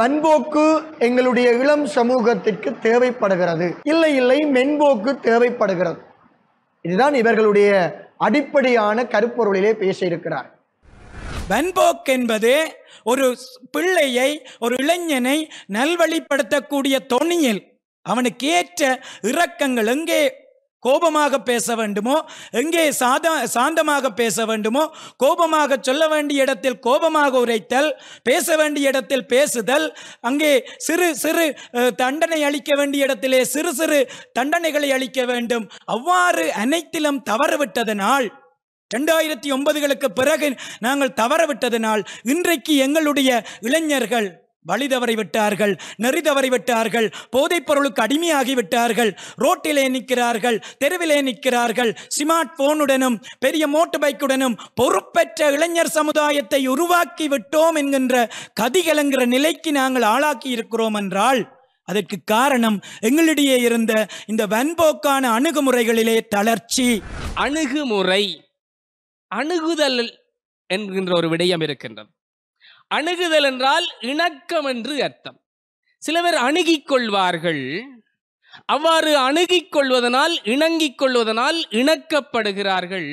பண்போக்கு எங்களுடைய இளம் சமூகத்திற்கு தேவைப்படுகிறது இல்லை இல்லை மென்போக்கு தேவைப்படுகிறது இதுதான் இவர்களுடைய அடிப்படையான கருப்பொருளிலே பேசியிருக்கிறார் பண்போக்கு என்பது ஒரு பிள்ளையை ஒரு இளைஞனை நல்வழிப்படுத்தக்கூடிய தொனியில் அவனுக்கு ஏற்ற இறக்கங்கள் எங்கே கோபமாக பேச வேண்டுமோ எங்கே சாதா சாந்தமாக பேச வேண்டுமோ கோபமாக சொல்ல வேண்டிய இடத்தில் கோபமாக உரைத்தல் பேச வேண்டிய இடத்தில் பேசுதல் அங்கே சிறு சிறு தண்டனை அளிக்க வேண்டிய இடத்திலே சிறு சிறு தண்டனைகளை அளிக்க வேண்டும் அவ்வாறு அனைத்திலும் தவறுவிட்டதனால் ரெண்டாயிரத்தி ஒன்பதுகளுக்கு பிறகு நாங்கள் தவறவிட்டதனால் இன்றைக்கு எங்களுடைய இளைஞர்கள் வழி தவறி விட்டார்கள் நெறி தவறி விட்டார்கள் போதைப் பொருளுக்கு அடிமையாகி விட்டார்கள் ரோட்டிலே நிற்கிறார்கள் தெருவிலே நிற்கிறார்கள் ஸ்மார்ட் போனுடனும் பெரிய மோட்டர் பைக்குடனும் பொறுப்பற்ற இளைஞர் சமுதாயத்தை உருவாக்கி விட்டோம் என்கின்ற கதிகலங்கிற நிலைக்கு நாங்கள் ஆளாக்கி இருக்கிறோம் என்றால் அதற்கு காரணம் எங்களிடையே இருந்த இந்த வன்போக்கான அணுகுமுறைகளிலே தளர்ச்சி அணுகுமுறை அணுகுதல் என்கின்ற ஒரு விடயம் இருக்கின்றது அணுகுதல் என்றால் இணக்கம் என்று அர்த்தம் சில பேர் அணுகிக் கொள்வார்கள் அவ்வாறு அணுகிக் கொள்வதனால் இணங்கிக் கொள்வதனால் இணக்கப்படுகிறார்கள்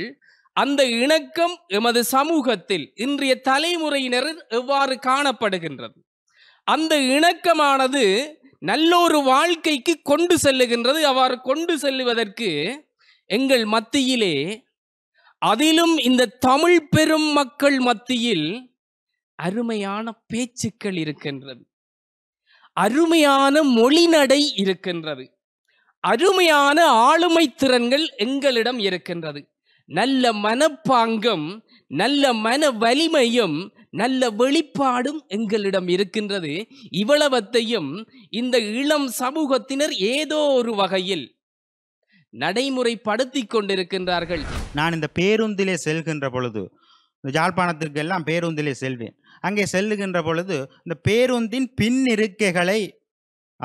அந்த இணக்கம் எமது சமூகத்தில் இன்றைய தலைமுறையினர் எவ்வாறு காணப்படுகின்றது அந்த இணக்கமானது நல்லொரு வாழ்க்கைக்கு கொண்டு செல்லுகின்றது அவ்வாறு கொண்டு செல்லுவதற்கு எங்கள் மத்தியிலே அதிலும் இந்த தமிழ் பெரும் மக்கள் மத்தியில் அருமையான பேச்சுக்கள் இருக்கின்றது அருமையான மொழிநடை இருக்கின்றது அருமையான ஆளுமை திறன்கள் எங்களிடம் இருக்கின்றது நல்ல மனப்பாங்கம் நல்ல மன வலிமையும் நல்ல வெளிப்பாடும் எங்களிடம் இருக்கின்றது இவ்வளவத்தையும் இந்த இளம் சமூகத்தினர் ஏதோ ஒரு வகையில் நடைமுறைப்படுத்தி கொண்டிருக்கின்றார்கள் நான் இந்த பேருந்திலே செல்கின்ற பொழுது ஜாழ்ப்பாணத்திற்கு எல்லாம் பேருந்திலே செல்வேன் அங்கே செல்லுகின்ற பொழுது இந்த பேருந்தின் பின் இருக்கைகளை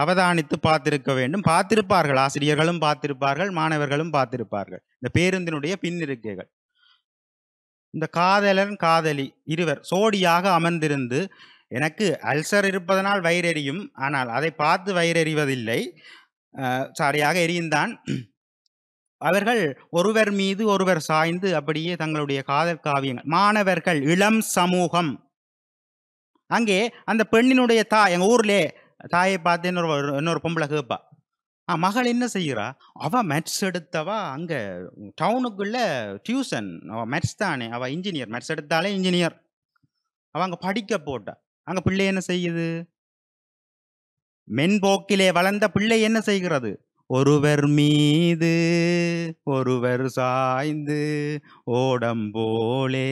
அவதானித்து பார்த்திருக்க வேண்டும் பார்த்திருப்பார்கள் ஆசிரியர்களும் பார்த்திருப்பார்கள் மாணவர்களும் பார்த்திருப்பார்கள் இந்த பேருந்தினுடைய பின் இருக்கைகள் இந்த காதலன் காதலி இருவர் சோடியாக அமர்ந்திருந்து எனக்கு அல்சர் இருப்பதனால் வயிறெறியும் ஆனால் அதை பார்த்து வயிறெறிவதில்லை சாரியாக எரியுந்தான் அவர்கள் ஒருவர் மீது ஒருவர் சாய்ந்து அப்படியே தங்களுடைய காதல் காவியங்கள் மாணவர்கள் இளம் சமூகம் அங்கே அந்த பெண்ணினுடைய தாய் எங்கள் ஊர்லே தாயை பார்த்து இன்னொரு இன்னொரு பொம்பளை கேட்பா ஆ மகள் என்ன செய்கிறா அவள் மேட்ஸ் எடுத்தவா அங்கே டவுனுக்குள்ள டியூஷன் அவள் மேட்ஸ் தானே அவள் இன்ஜினியர் மேட்ஸ் எடுத்தாலே இன்ஜினியர் அவள் அங்கே படிக்க போட்டா அங்கே பிள்ளை என்ன செய்யுது மென்போக்கிலே வளர்ந்த பிள்ளை என்ன செய்கிறது ஒருவர் மீது ஒருவர் சாய்ந்து ஓடம் போலே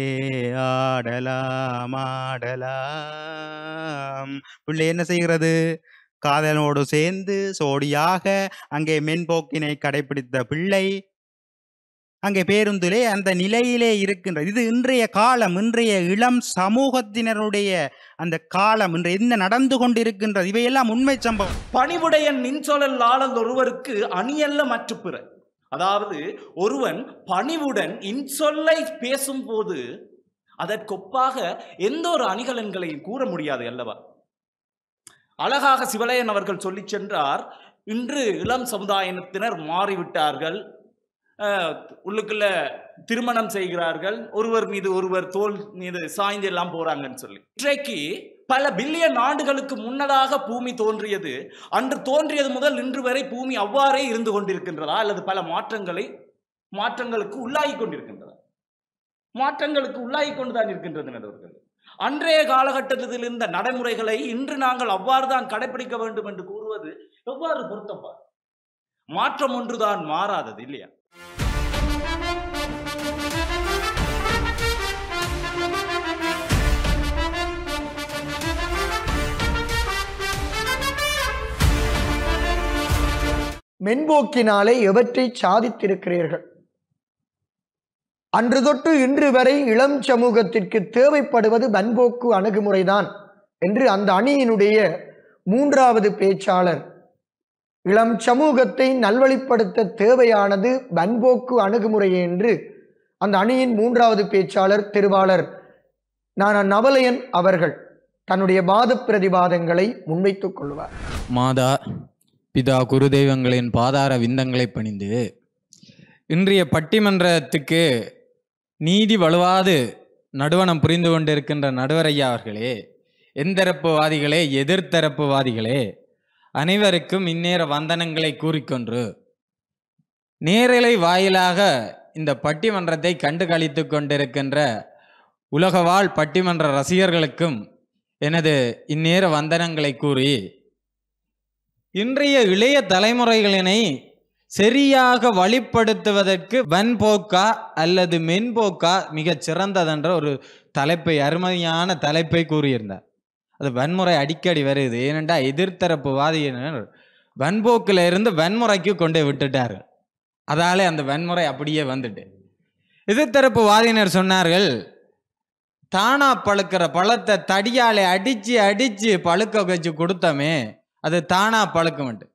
ஆடலாம் ஆடலாம் பிள்ளை என்ன செய்கிறது காதலனோடு சேர்ந்து சோடியாக அங்கே மென்போக்கினை கடைபிடித்த பிள்ளை அங்கே பேருந்திலே அந்த நிலையிலே இருக்கின்றது இது இன்றைய காலம் இன்றைய இளம் சமூகத்தினருடைய அந்த காலம் இன்றைய என்ன நடந்து கொண்டிருக்கின்றது இவையெல்லாம் உண்மை சம்பவம் பணிவுடையன் நின்சொலல் ஆளல் ஒருவருக்கு அணியல்ல மற்ற பிற அதாவது ஒருவன் பணிவுடன் இன்சொல்லை பேசும்போது அதற்கொப்பாக எந்த ஒரு அணிகலன்களையும் கூற முடியாது அல்லவா அழகாக சிவலையன் அவர்கள் சொல்லி சென்றார் இன்று இளம் சமுதாயத்தினர் மாறிவிட்டார்கள் உள்ளுக்குள்ள திருமணம் செய்கிறார்கள் ஒருவர் மீது ஒருவர் தோல் மீது சாய்ந்து எல்லாம் போறாங்கன்னு சொல்லி இன்றைக்கு பல பில்லியன் ஆண்டுகளுக்கு முன்னதாக பூமி தோன்றியது அன்று தோன்றியது முதல் இன்று வரை பூமி அவ்வாறே இருந்து கொண்டிருக்கின்றதா அல்லது பல மாற்றங்களை மாற்றங்களுக்கு உள்ளாகி கொண்டிருக்கின்றதா மாற்றங்களுக்கு உள்ளாகி கொண்டுதான் இருக்கின்றது நடுவர்கள் அன்றைய காலகட்டத்தில் இருந்த நடைமுறைகளை இன்று நாங்கள் அவ்வாறு தான் கடைபிடிக்க வேண்டும் என்று கூறுவது எவ்வாறு பொருத்தப்பார் மாற்றம் ஒன்றுதான் மாறாதது இல்லையா மென்போக்கினாலே எவற்றை சாதித்திருக்கிறீர்கள் அன்று தொட்டு இன்று வரை இளம் சமூகத்திற்கு தேவைப்படுவது மென்போக்கு அணுகுமுறைதான் என்று அந்த அணியினுடைய மூன்றாவது பேச்சாளர் இளம் சமூகத்தை நல்வழிப்படுத்த தேவையானது வன்போக்கு அணுகுமுறை என்று அந்த அணியின் மூன்றாவது பேச்சாளர் திருவாளர் நான் நவலையன் அவர்கள் தன்னுடைய வாத பிரதிவாதங்களை முன்வைத்துக் கொள்வார் மாதா பிதா குரு தெய்வங்களின் பாதார விந்தங்களை பணிந்து இன்றைய பட்டிமன்றத்துக்கு நீதி வலுவாது நடுவனம் புரிந்து கொண்டிருக்கின்ற நடுவரையா அவர்களே எந்தரப்புவாதிகளே எதிர்த்தரப்புவாதிகளே அனைவருக்கும் இந்நேர வந்தனங்களை கூறிக்கொன்று நேரலை வாயிலாக இந்த பட்டிமன்றத்தை கண்டு கொண்டிருக்கின்ற உலகவாழ் பட்டிமன்ற ரசிகர்களுக்கும் எனது இந்நேர வந்தனங்களை கூறி இன்றைய இளைய தலைமுறைகளினை சரியாக வழிப்படுத்துவதற்கு வன்போக்கா அல்லது மென்போக்கா மிகச் சிறந்ததென்ற ஒரு தலைப்பை அருமையான தலைப்பை கூறியிருந்தார் அது வன்முறை அடிக்கடி வருது ஏனென்றால் எதிர்த்தரப்பு வாதியினர் வன்போக்கில் இருந்து வன்முறைக்கு கொண்டு விட்டுட்டார் அதாலே அந்த வன்முறை அப்படியே வந்துட்டு எதிர்த்தரப்பு வாதியினர் சொன்னார்கள் தானா பழுக்கிற பழத்தை தடியாலே அடித்து அடித்து பழுக்க வச்சு கொடுத்தோமே அது தானா பழுக்கமட்டு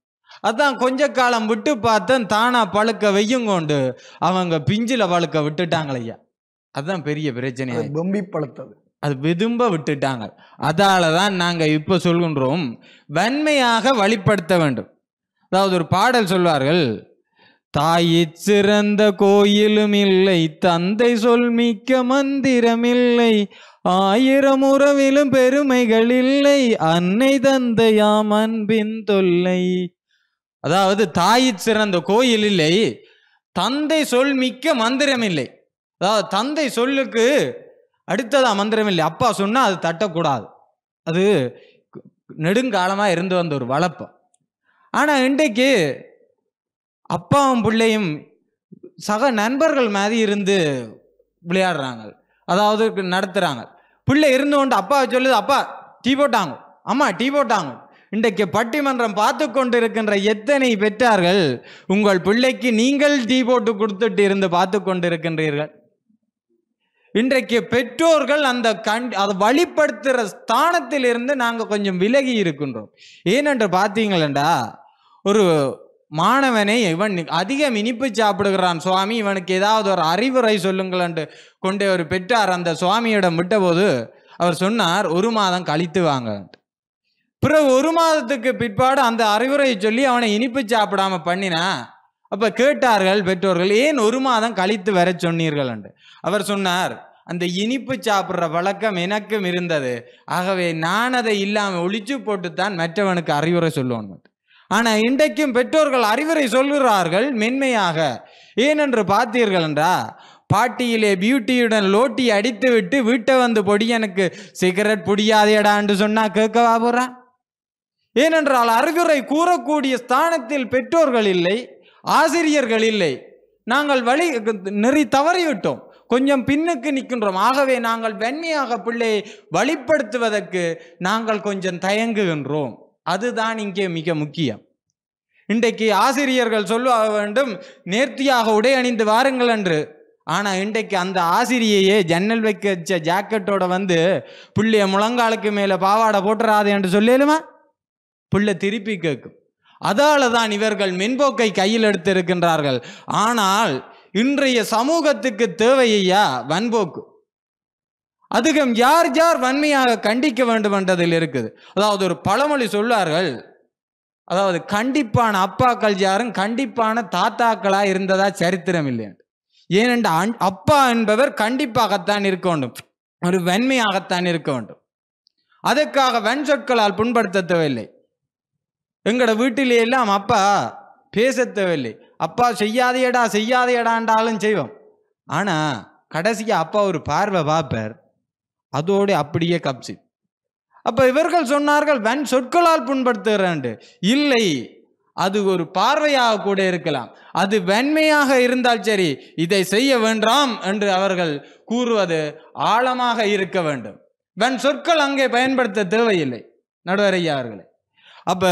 அதான் கொஞ்ச காலம் விட்டு பார்த்தேன் தானா பழுக்க வெய்யும் கொண்டு அவங்க பிஞ்சில பழுக்க விட்டுட்டாங்களையா அதுதான் பெரிய பிரச்சனையாக பொம்பி பழுத்தது அது விதும்ப விட்டுட்டாங்க அதால தான் நாங்கள் இப்போ சொல்கின்றோம் வன்மையாக வழிப்படுத்த வேண்டும் அதாவது ஒரு பாடல் சொல்வார்கள் தாயி சிறந்த கோயிலும் இல்லை தந்தை சொல் மிக்க மந்திரம் இல்லை ஆயிரம் உறவிலும் பெருமைகள் இல்லை அன்னை தந்தையாம் அன்பின் தொல்லை அதாவது தாயி சிறந்த கோயில் இல்லை தந்தை சொல் மிக்க மந்திரம் இல்லை அதாவது தந்தை சொல்லுக்கு அடுத்தது இல்லை அப்பா சொன்னால் அது தட்டக்கூடாது அது நெடுங்காலமாக இருந்து வந்த ஒரு வளர்ப்பம் ஆனால் இன்றைக்கு அப்பாவும் பிள்ளையும் சக நண்பர்கள் மாதிரி இருந்து விளையாடுறாங்க அதாவது நடத்துகிறாங்க பிள்ளை இருந்து கொண்டு அப்பாவை சொல்லுது அப்பா டீ போட்டாங்க அம்மா டீ போட்டாங்க இன்றைக்கு பட்டிமன்றம் பார்த்து கொண்டு இருக்கின்ற எத்தனை பெற்றார்கள் உங்கள் பிள்ளைக்கு நீங்கள் டீ போட்டு கொடுத்துட்டு இருந்து பார்த்து கொண்டு இருக்கின்றீர்கள் இன்றைக்கு பெற்றோர்கள் அந்த கண் அதை வழிப்படுத்துகிற ஸ்தானத்திலிருந்து நாங்கள் கொஞ்சம் விலகி இருக்கின்றோம் ஏனென்று பார்த்தீங்களா ஒரு மாணவனை இவன் அதிகம் இனிப்பு சாப்பிடுகிறான் சுவாமி இவனுக்கு ஏதாவது ஒரு அறிவுரை சொல்லுங்கள் என்று கொண்டே ஒரு பெற்றார் அந்த சுவாமியிடம் விட்டபோது அவர் சொன்னார் ஒரு மாதம் கழித்து வாங்க பிறகு ஒரு மாதத்துக்கு பிற்பாடு அந்த அறிவுரையை சொல்லி அவனை இனிப்பு சாப்பிடாம பண்ணினா அப்போ கேட்டார்கள் பெற்றோர்கள் ஏன் ஒரு மாதம் கழித்து வர சொன்னீர்கள் என்று அவர் சொன்னார் அந்த இனிப்பு சாப்பிட்ற வழக்கம் எனக்கும் இருந்தது ஆகவே நான் அதை இல்லாமல் ஒழிச்சு போட்டுத்தான் மற்றவனுக்கு அறிவுரை சொல்லுவான் ஆனால் இன்றைக்கும் பெற்றோர்கள் அறிவுரை சொல்கிறார்கள் மென்மையாக ஏனென்று பார்த்தீர்கள் என்றா பாட்டியிலே பியூட்டியுடன் லோட்டி அடித்து விட்டு வீட்டை வந்து பொடி எனக்கு சிகரெட் என்று சொன்னால் கேட்கவா போகிறான் ஏனென்றால் அறிவுரை கூறக்கூடிய ஸ்தானத்தில் பெற்றோர்கள் இல்லை ஆசிரியர்கள் இல்லை நாங்கள் வழி நெறி தவறிவிட்டோம் கொஞ்சம் பின்னுக்கு நிற்கின்றோம் ஆகவே நாங்கள் வெண்மையாக பிள்ளையை வழிப்படுத்துவதற்கு நாங்கள் கொஞ்சம் தயங்குகின்றோம் அதுதான் இங்கே மிக முக்கியம் இன்றைக்கு ஆசிரியர்கள் சொல்ல வேண்டும் நேர்த்தியாக உடை அணிந்து வாருங்கள் என்று ஆனால் இன்றைக்கு அந்த ஆசிரியையே ஜன்னல் வைக்க வச்ச ஜாக்கெட்டோட வந்து பிள்ளைய முழங்காலுக்கு மேலே பாவாடை போட்டுறாது என்று சொல்லலுமா புள்ளை திருப்பி கேட்கும் அதால தான் இவர்கள் மின்போக்கை கையில் எடுத்திருக்கின்றார்கள் ஆனால் இன்றைய சமூகத்துக்கு தேவையா வன்போக்கு அதுக்கும் யார் யார் வன்மையாக கண்டிக்க வேண்டும் என்றதில் இருக்குது அதாவது ஒரு பழமொழி சொல்லார்கள் அதாவது கண்டிப்பான அப்பாக்கள் யாரும் கண்டிப்பான தாத்தாக்களா இருந்ததா சரித்திரம் இல்லை ஏனென்ற அப்பா என்பவர் கண்டிப்பாகத்தான் இருக்க வேண்டும் ஒரு வன்மையாகத்தான் இருக்க வேண்டும் அதற்காக வெண் சொற்களால் புண்படுத்த தேவையில்லை எங்களோட வீட்டிலே எல்லாம் அப்பா பேச தேவையில்லை அப்பா செய்யாதையடா செய்யாதையடான்டாலும் செய்வோம் ஆனால் கடைசிக்கு அப்பா ஒரு பார்வை பார்ப்பார் அதோடு அப்படியே கப்சி அப்போ இவர்கள் சொன்னார்கள் வன் சொற்களால் புண்படுத்துகிறாண்டு இல்லை அது ஒரு பார்வையாக கூட இருக்கலாம் அது வெண்மையாக இருந்தால் சரி இதை செய்ய வேண்டாம் என்று அவர்கள் கூறுவது ஆழமாக இருக்க வேண்டும் வன் சொற்கள் அங்கே பயன்படுத்த தேவையில்லை நடுவரையா அவர்களை அப்போ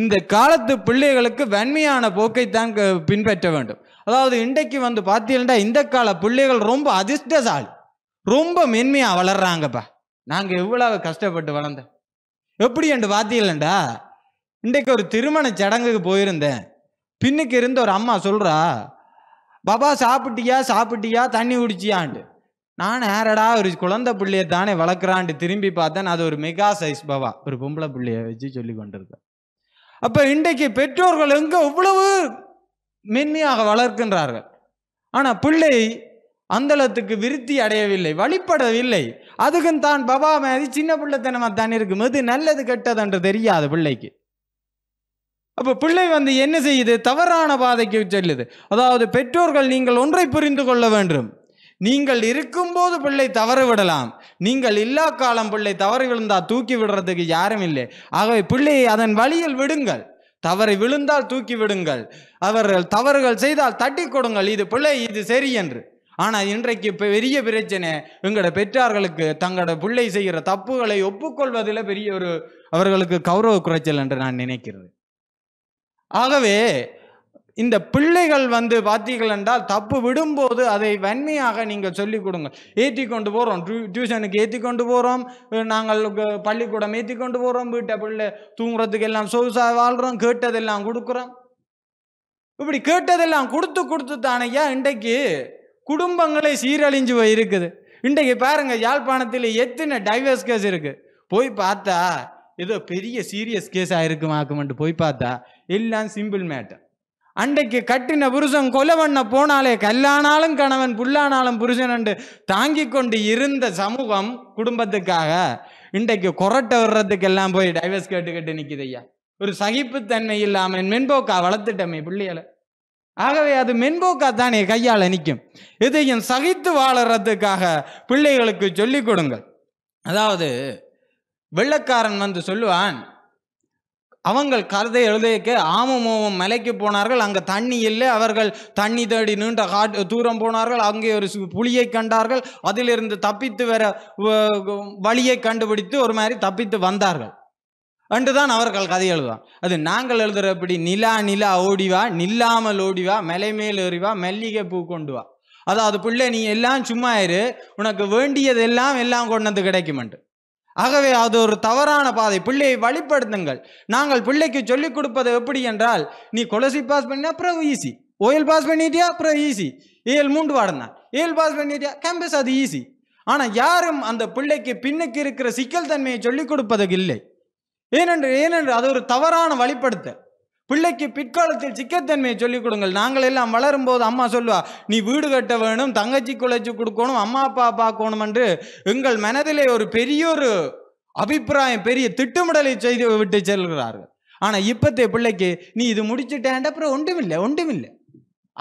இந்த காலத்து பிள்ளைகளுக்கு வன்மையான போக்கைத்தான் பின்பற்ற வேண்டும் அதாவது இன்றைக்கு வந்து பார்த்தீங்கன்னா இந்த கால பிள்ளைகள் ரொம்ப அதிர்ஷ்டசாலி ரொம்ப மென்மையாக வளர்றாங்கப்பா நாங்கள் எவ்வளவு கஷ்டப்பட்டு வளர்ந்தேன் எப்படி என்று பார்த்தீங்களா இன்றைக்கு ஒரு திருமண சடங்குக்கு போயிருந்தேன் பின்னுக்கு இருந்து ஒரு அம்மா சொல்கிறா பாபா சாப்பிட்டியா சாப்பிட்டியா தண்ணி குடிச்சியான்ட்டு நான் ஏறடா ஒரு குழந்தை பிள்ளையை தானே வளர்க்குறான்ட்டு திரும்பி பார்த்தேன் அது ஒரு மெகா சைஸ் பாபா ஒரு பொம்பளை பிள்ளைய வச்சு சொல்லி கொண்டிருக்கேன் அப்போ இன்றைக்கு பெற்றோர்கள் எங்கே இவ்வளவு மென்மையாக வளர்க்கின்றார்கள் ஆனால் பிள்ளை அந்தளத்துக்கு விருத்தி அடையவில்லை வழிபடவில்லை அதுக்கும் தான் பபா மாதிரி சின்ன பிள்ளைத்தனமா தான் இருக்கும் எது நல்லது கெட்டது என்று தெரியாது பிள்ளைக்கு அப்போ பிள்ளை வந்து என்ன செய்யுது தவறான பாதைக்கு செல்லுது அதாவது பெற்றோர்கள் நீங்கள் ஒன்றை புரிந்து கொள்ள வேண்டும் நீங்கள் இருக்கும்போது பிள்ளை தவறு விடலாம் நீங்கள் இல்லா காலம் பிள்ளை தவறு விழுந்தா தூக்கி விடுறதுக்கு யாரும் இல்லை ஆகவே பிள்ளையை அதன் வழியில் விடுங்கள் தவறை விழுந்தால் தூக்கி விடுங்கள் அவர்கள் தவறுகள் செய்தால் தட்டி கொடுங்கள் இது பிள்ளை இது சரி என்று ஆனால் இன்றைக்கு இப்போ பெரிய பிரச்சனை எங்களோட பெற்றார்களுக்கு தங்களோட பிள்ளை செய்கிற தப்புகளை ஒப்புக்கொள்வதில் பெரிய ஒரு அவர்களுக்கு கௌரவ குறைச்சல் என்று நான் நினைக்கிறது ஆகவே இந்த பிள்ளைகள் வந்து பார்த்தீர்கள் என்றால் தப்பு விடும்போது அதை வன்மையாக நீங்கள் சொல்லிக் கொடுங்க ஏற்றி கொண்டு போகிறோம் டியூ டியூஷனுக்கு ஏற்றி கொண்டு போகிறோம் நாங்கள் பள்ளிக்கூடம் ஏற்றி கொண்டு போகிறோம் வீட்டை பிள்ளை தூங்குறதுக்கு எல்லாம் சொகுசாக வாழ்கிறோம் கேட்டதெல்லாம் கொடுக்குறோம் இப்படி கேட்டதெல்லாம் கொடுத்து கொடுத்து தானையா இன்றைக்கு குடும்பங்களே சீரழிஞ்சு இருக்குது இன்றைக்கு பாருங்கள் யாழ்ப்பாணத்தில் எத்தனை டைவர்ஸ் கேஸ் இருக்குது போய் பார்த்தா ஏதோ பெரிய சீரியஸ் கேஸாக இருக்குமாக்குமெண்ட்டு போய் பார்த்தா எல்லாம் சிம்பிள் மேட்டர் அன்றைக்கு கட்டின புருஷன் கொலை பண்ண போனாலே கல்லானாலும் கணவன் புல்லானாலும் புருஷன் என்று தாங்கி கொண்டு இருந்த சமூகம் குடும்பத்துக்காக இன்றைக்கு கொரட்டை வர்றதுக்கு எல்லாம் போய் டைவர்ஸ் கேட்டுக்கிட்டு நிற்கிது ஐயா ஒரு சகிப்புத்தன்மை இல்லாமல் என் மென்போக்கா வளர்த்துட்டமே பிள்ளைகளை ஆகவே அது மென்போக்கா தானே கையால் நிற்கும் இதையும் சகித்து வாழறதுக்காக பிள்ளைகளுக்கு சொல்லிக் கொடுங்கள் அதாவது வெள்ளக்காரன் வந்து சொல்லுவான் அவங்கள் கருதை எழுதையக்கு ஆமமோமம் மலைக்கு போனார்கள் அங்கே தண்ணி இல்லை அவர்கள் தண்ணி தேடி நீண்ட காட் தூரம் போனார்கள் அங்கே ஒரு புளியை கண்டார்கள் அதிலிருந்து தப்பித்து வர வழியை கண்டுபிடித்து ஒரு மாதிரி தப்பித்து வந்தார்கள் அன்றுதான் அவர்கள் கதை எழுதுவான் அது நாங்கள் எழுதுற எப்படி நிலா நிலா ஓடிவா நில்லாமல் ஓடிவா மலை மேல் எறிவா மல்லிகை பூ கொண்டு வா அதாவது பிள்ளை நீ எல்லாம் சும்மா இரு உனக்கு வேண்டியதெல்லாம் எல்லாம் கொண்டது கிடைக்குமெண்டு ஆகவே அது ஒரு தவறான பாதை பிள்ளையை வழிப்படுத்துங்கள் நாங்கள் பிள்ளைக்கு சொல்லிக் கொடுப்பது எப்படி என்றால் நீ கொலசி பாஸ் பண்ணி அப்புறம் ஈஸி ஓயில் பாஸ் பண்ணிட்டியா அப்புறம் ஈஸி ஏல் மூண்டு வாடந்தான் ஏல் பாஸ் பண்ணிட்டியா கேம்பஸ் அது ஈஸி ஆனால் யாரும் அந்த பிள்ளைக்கு பின்னுக்கு இருக்கிற சிக்கல் தன்மையை சொல்லிக் கொடுப்பதற்கு இல்லை ஏனென்று ஏனென்று அது ஒரு தவறான வழிப்படுத்த பிள்ளைக்கு பிற்காலத்தில் சிக்கத்தன்மையை சொல்லிக் கொடுங்கள் நாங்கள் எல்லாம் வளரும்போது அம்மா சொல்லுவா நீ வீடு கட்ட வேணும் தங்கச்சி குலைச்சி கொடுக்கணும் அம்மா அப்பா பார்க்கணும் என்று எங்கள் மனதிலே ஒரு பெரிய ஒரு அபிப்பிராயம் பெரிய திட்டமிடலை செய்து விட்டு செல்கிறார்கள் ஆனால் இப்பத்தைய பிள்ளைக்கு நீ இது முடிச்சுட்டேன் அப்புறம் ஒன்றுமில்லை ஒன்றுமில்லை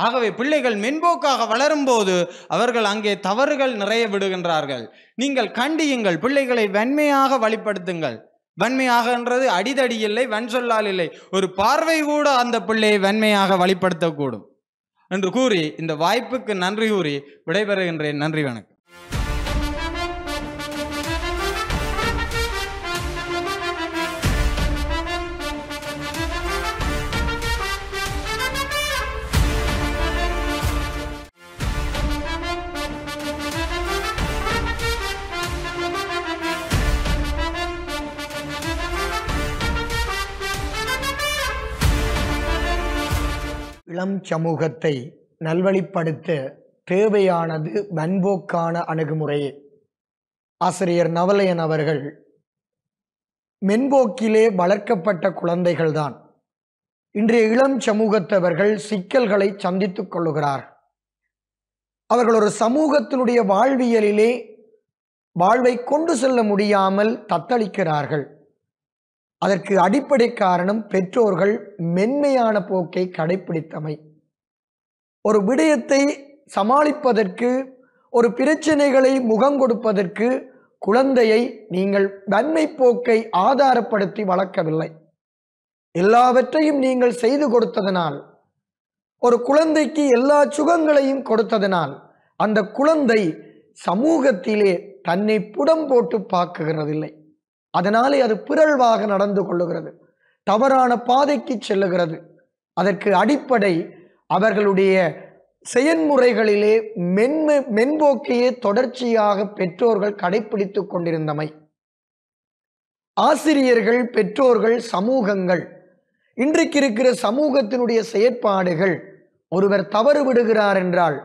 ஆகவே பிள்ளைகள் மென்போக்காக வளரும்போது அவர்கள் அங்கே தவறுகள் நிறைய விடுகின்றார்கள் நீங்கள் கண்டியுங்கள் பிள்ளைகளை வன்மையாக வழிப்படுத்துங்கள் வன்மையாகன்றது அடிதடி இல்லை வன் சொல்லால் இல்லை ஒரு பார்வை கூட அந்த பிள்ளையை வன்மையாக வழிப்படுத்தக்கூடும் என்று கூறி இந்த வாய்ப்புக்கு நன்றி கூறி விடைபெறுகின்றேன் நன்றி வணக்கம் இளம் சமூகத்தை நல்வழிப்படுத்த தேவையானது வன்போக்கான அணுகுமுறையே ஆசிரியர் நவலயன் அவர்கள் மென்போக்கிலே வளர்க்கப்பட்ட குழந்தைகள்தான் இன்றைய இளம் சமூகத்தவர்கள் சிக்கல்களை சந்தித்துக் கொள்ளுகிறார் அவர்கள் ஒரு சமூகத்தினுடைய வாழ்வியலிலே வாழ்வை கொண்டு செல்ல முடியாமல் தத்தளிக்கிறார்கள் அதற்கு அடிப்படை காரணம் பெற்றோர்கள் மென்மையான போக்கை கடைபிடித்தமை ஒரு விடயத்தை சமாளிப்பதற்கு ஒரு பிரச்சனைகளை முகம் கொடுப்பதற்கு குழந்தையை நீங்கள் வன்மை போக்கை ஆதாரப்படுத்தி வளர்க்கவில்லை எல்லாவற்றையும் நீங்கள் செய்து கொடுத்ததனால் ஒரு குழந்தைக்கு எல்லா சுகங்களையும் கொடுத்ததனால் அந்த குழந்தை சமூகத்திலே தன்னை புடம் போட்டு பார்க்குகிறதில்லை அதனாலே அது பிறழ்வாக நடந்து கொள்ளுகிறது தவறான பாதைக்கு செல்லுகிறது அதற்கு அடிப்படை அவர்களுடைய செயன்முறைகளிலே மென்மை மென்போக்கையே தொடர்ச்சியாக பெற்றோர்கள் கடைபிடித்து கொண்டிருந்தமை ஆசிரியர்கள் பெற்றோர்கள் சமூகங்கள் இன்றைக்கு இருக்கிற சமூகத்தினுடைய செயற்பாடுகள் ஒருவர் தவறு விடுகிறார் என்றால்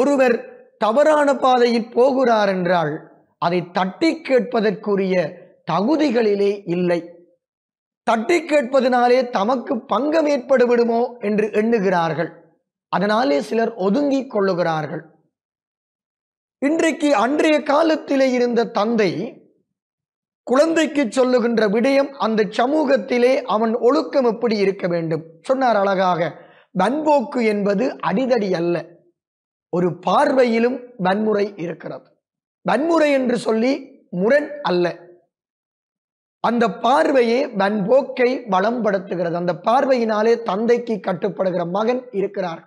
ஒருவர் தவறான பாதையில் போகிறார் என்றால் அதை தட்டி கேட்பதற்குரிய தகுதிகளிலே இல்லை தட்டி கேட்பதனாலே தமக்கு பங்கம் ஏற்படுவிடுமோ என்று எண்ணுகிறார்கள் அதனாலே சிலர் ஒதுங்கி கொள்ளுகிறார்கள் இன்றைக்கு அன்றைய காலத்திலே இருந்த தந்தை குழந்தைக்கு சொல்லுகின்ற விடயம் அந்த சமூகத்திலே அவன் ஒழுக்கம் எப்படி இருக்க வேண்டும் சொன்னார் அழகாக வன்போக்கு என்பது அடிதடி அல்ல ஒரு பார்வையிலும் வன்முறை இருக்கிறது வன்முறை என்று சொல்லி முரண் அல்ல அந்த பார்வையே வன்போக்கை பலம்படுத்துகிறது அந்த பார்வையினாலே தந்தைக்கு கட்டுப்படுகிற மகன் இருக்கிறார்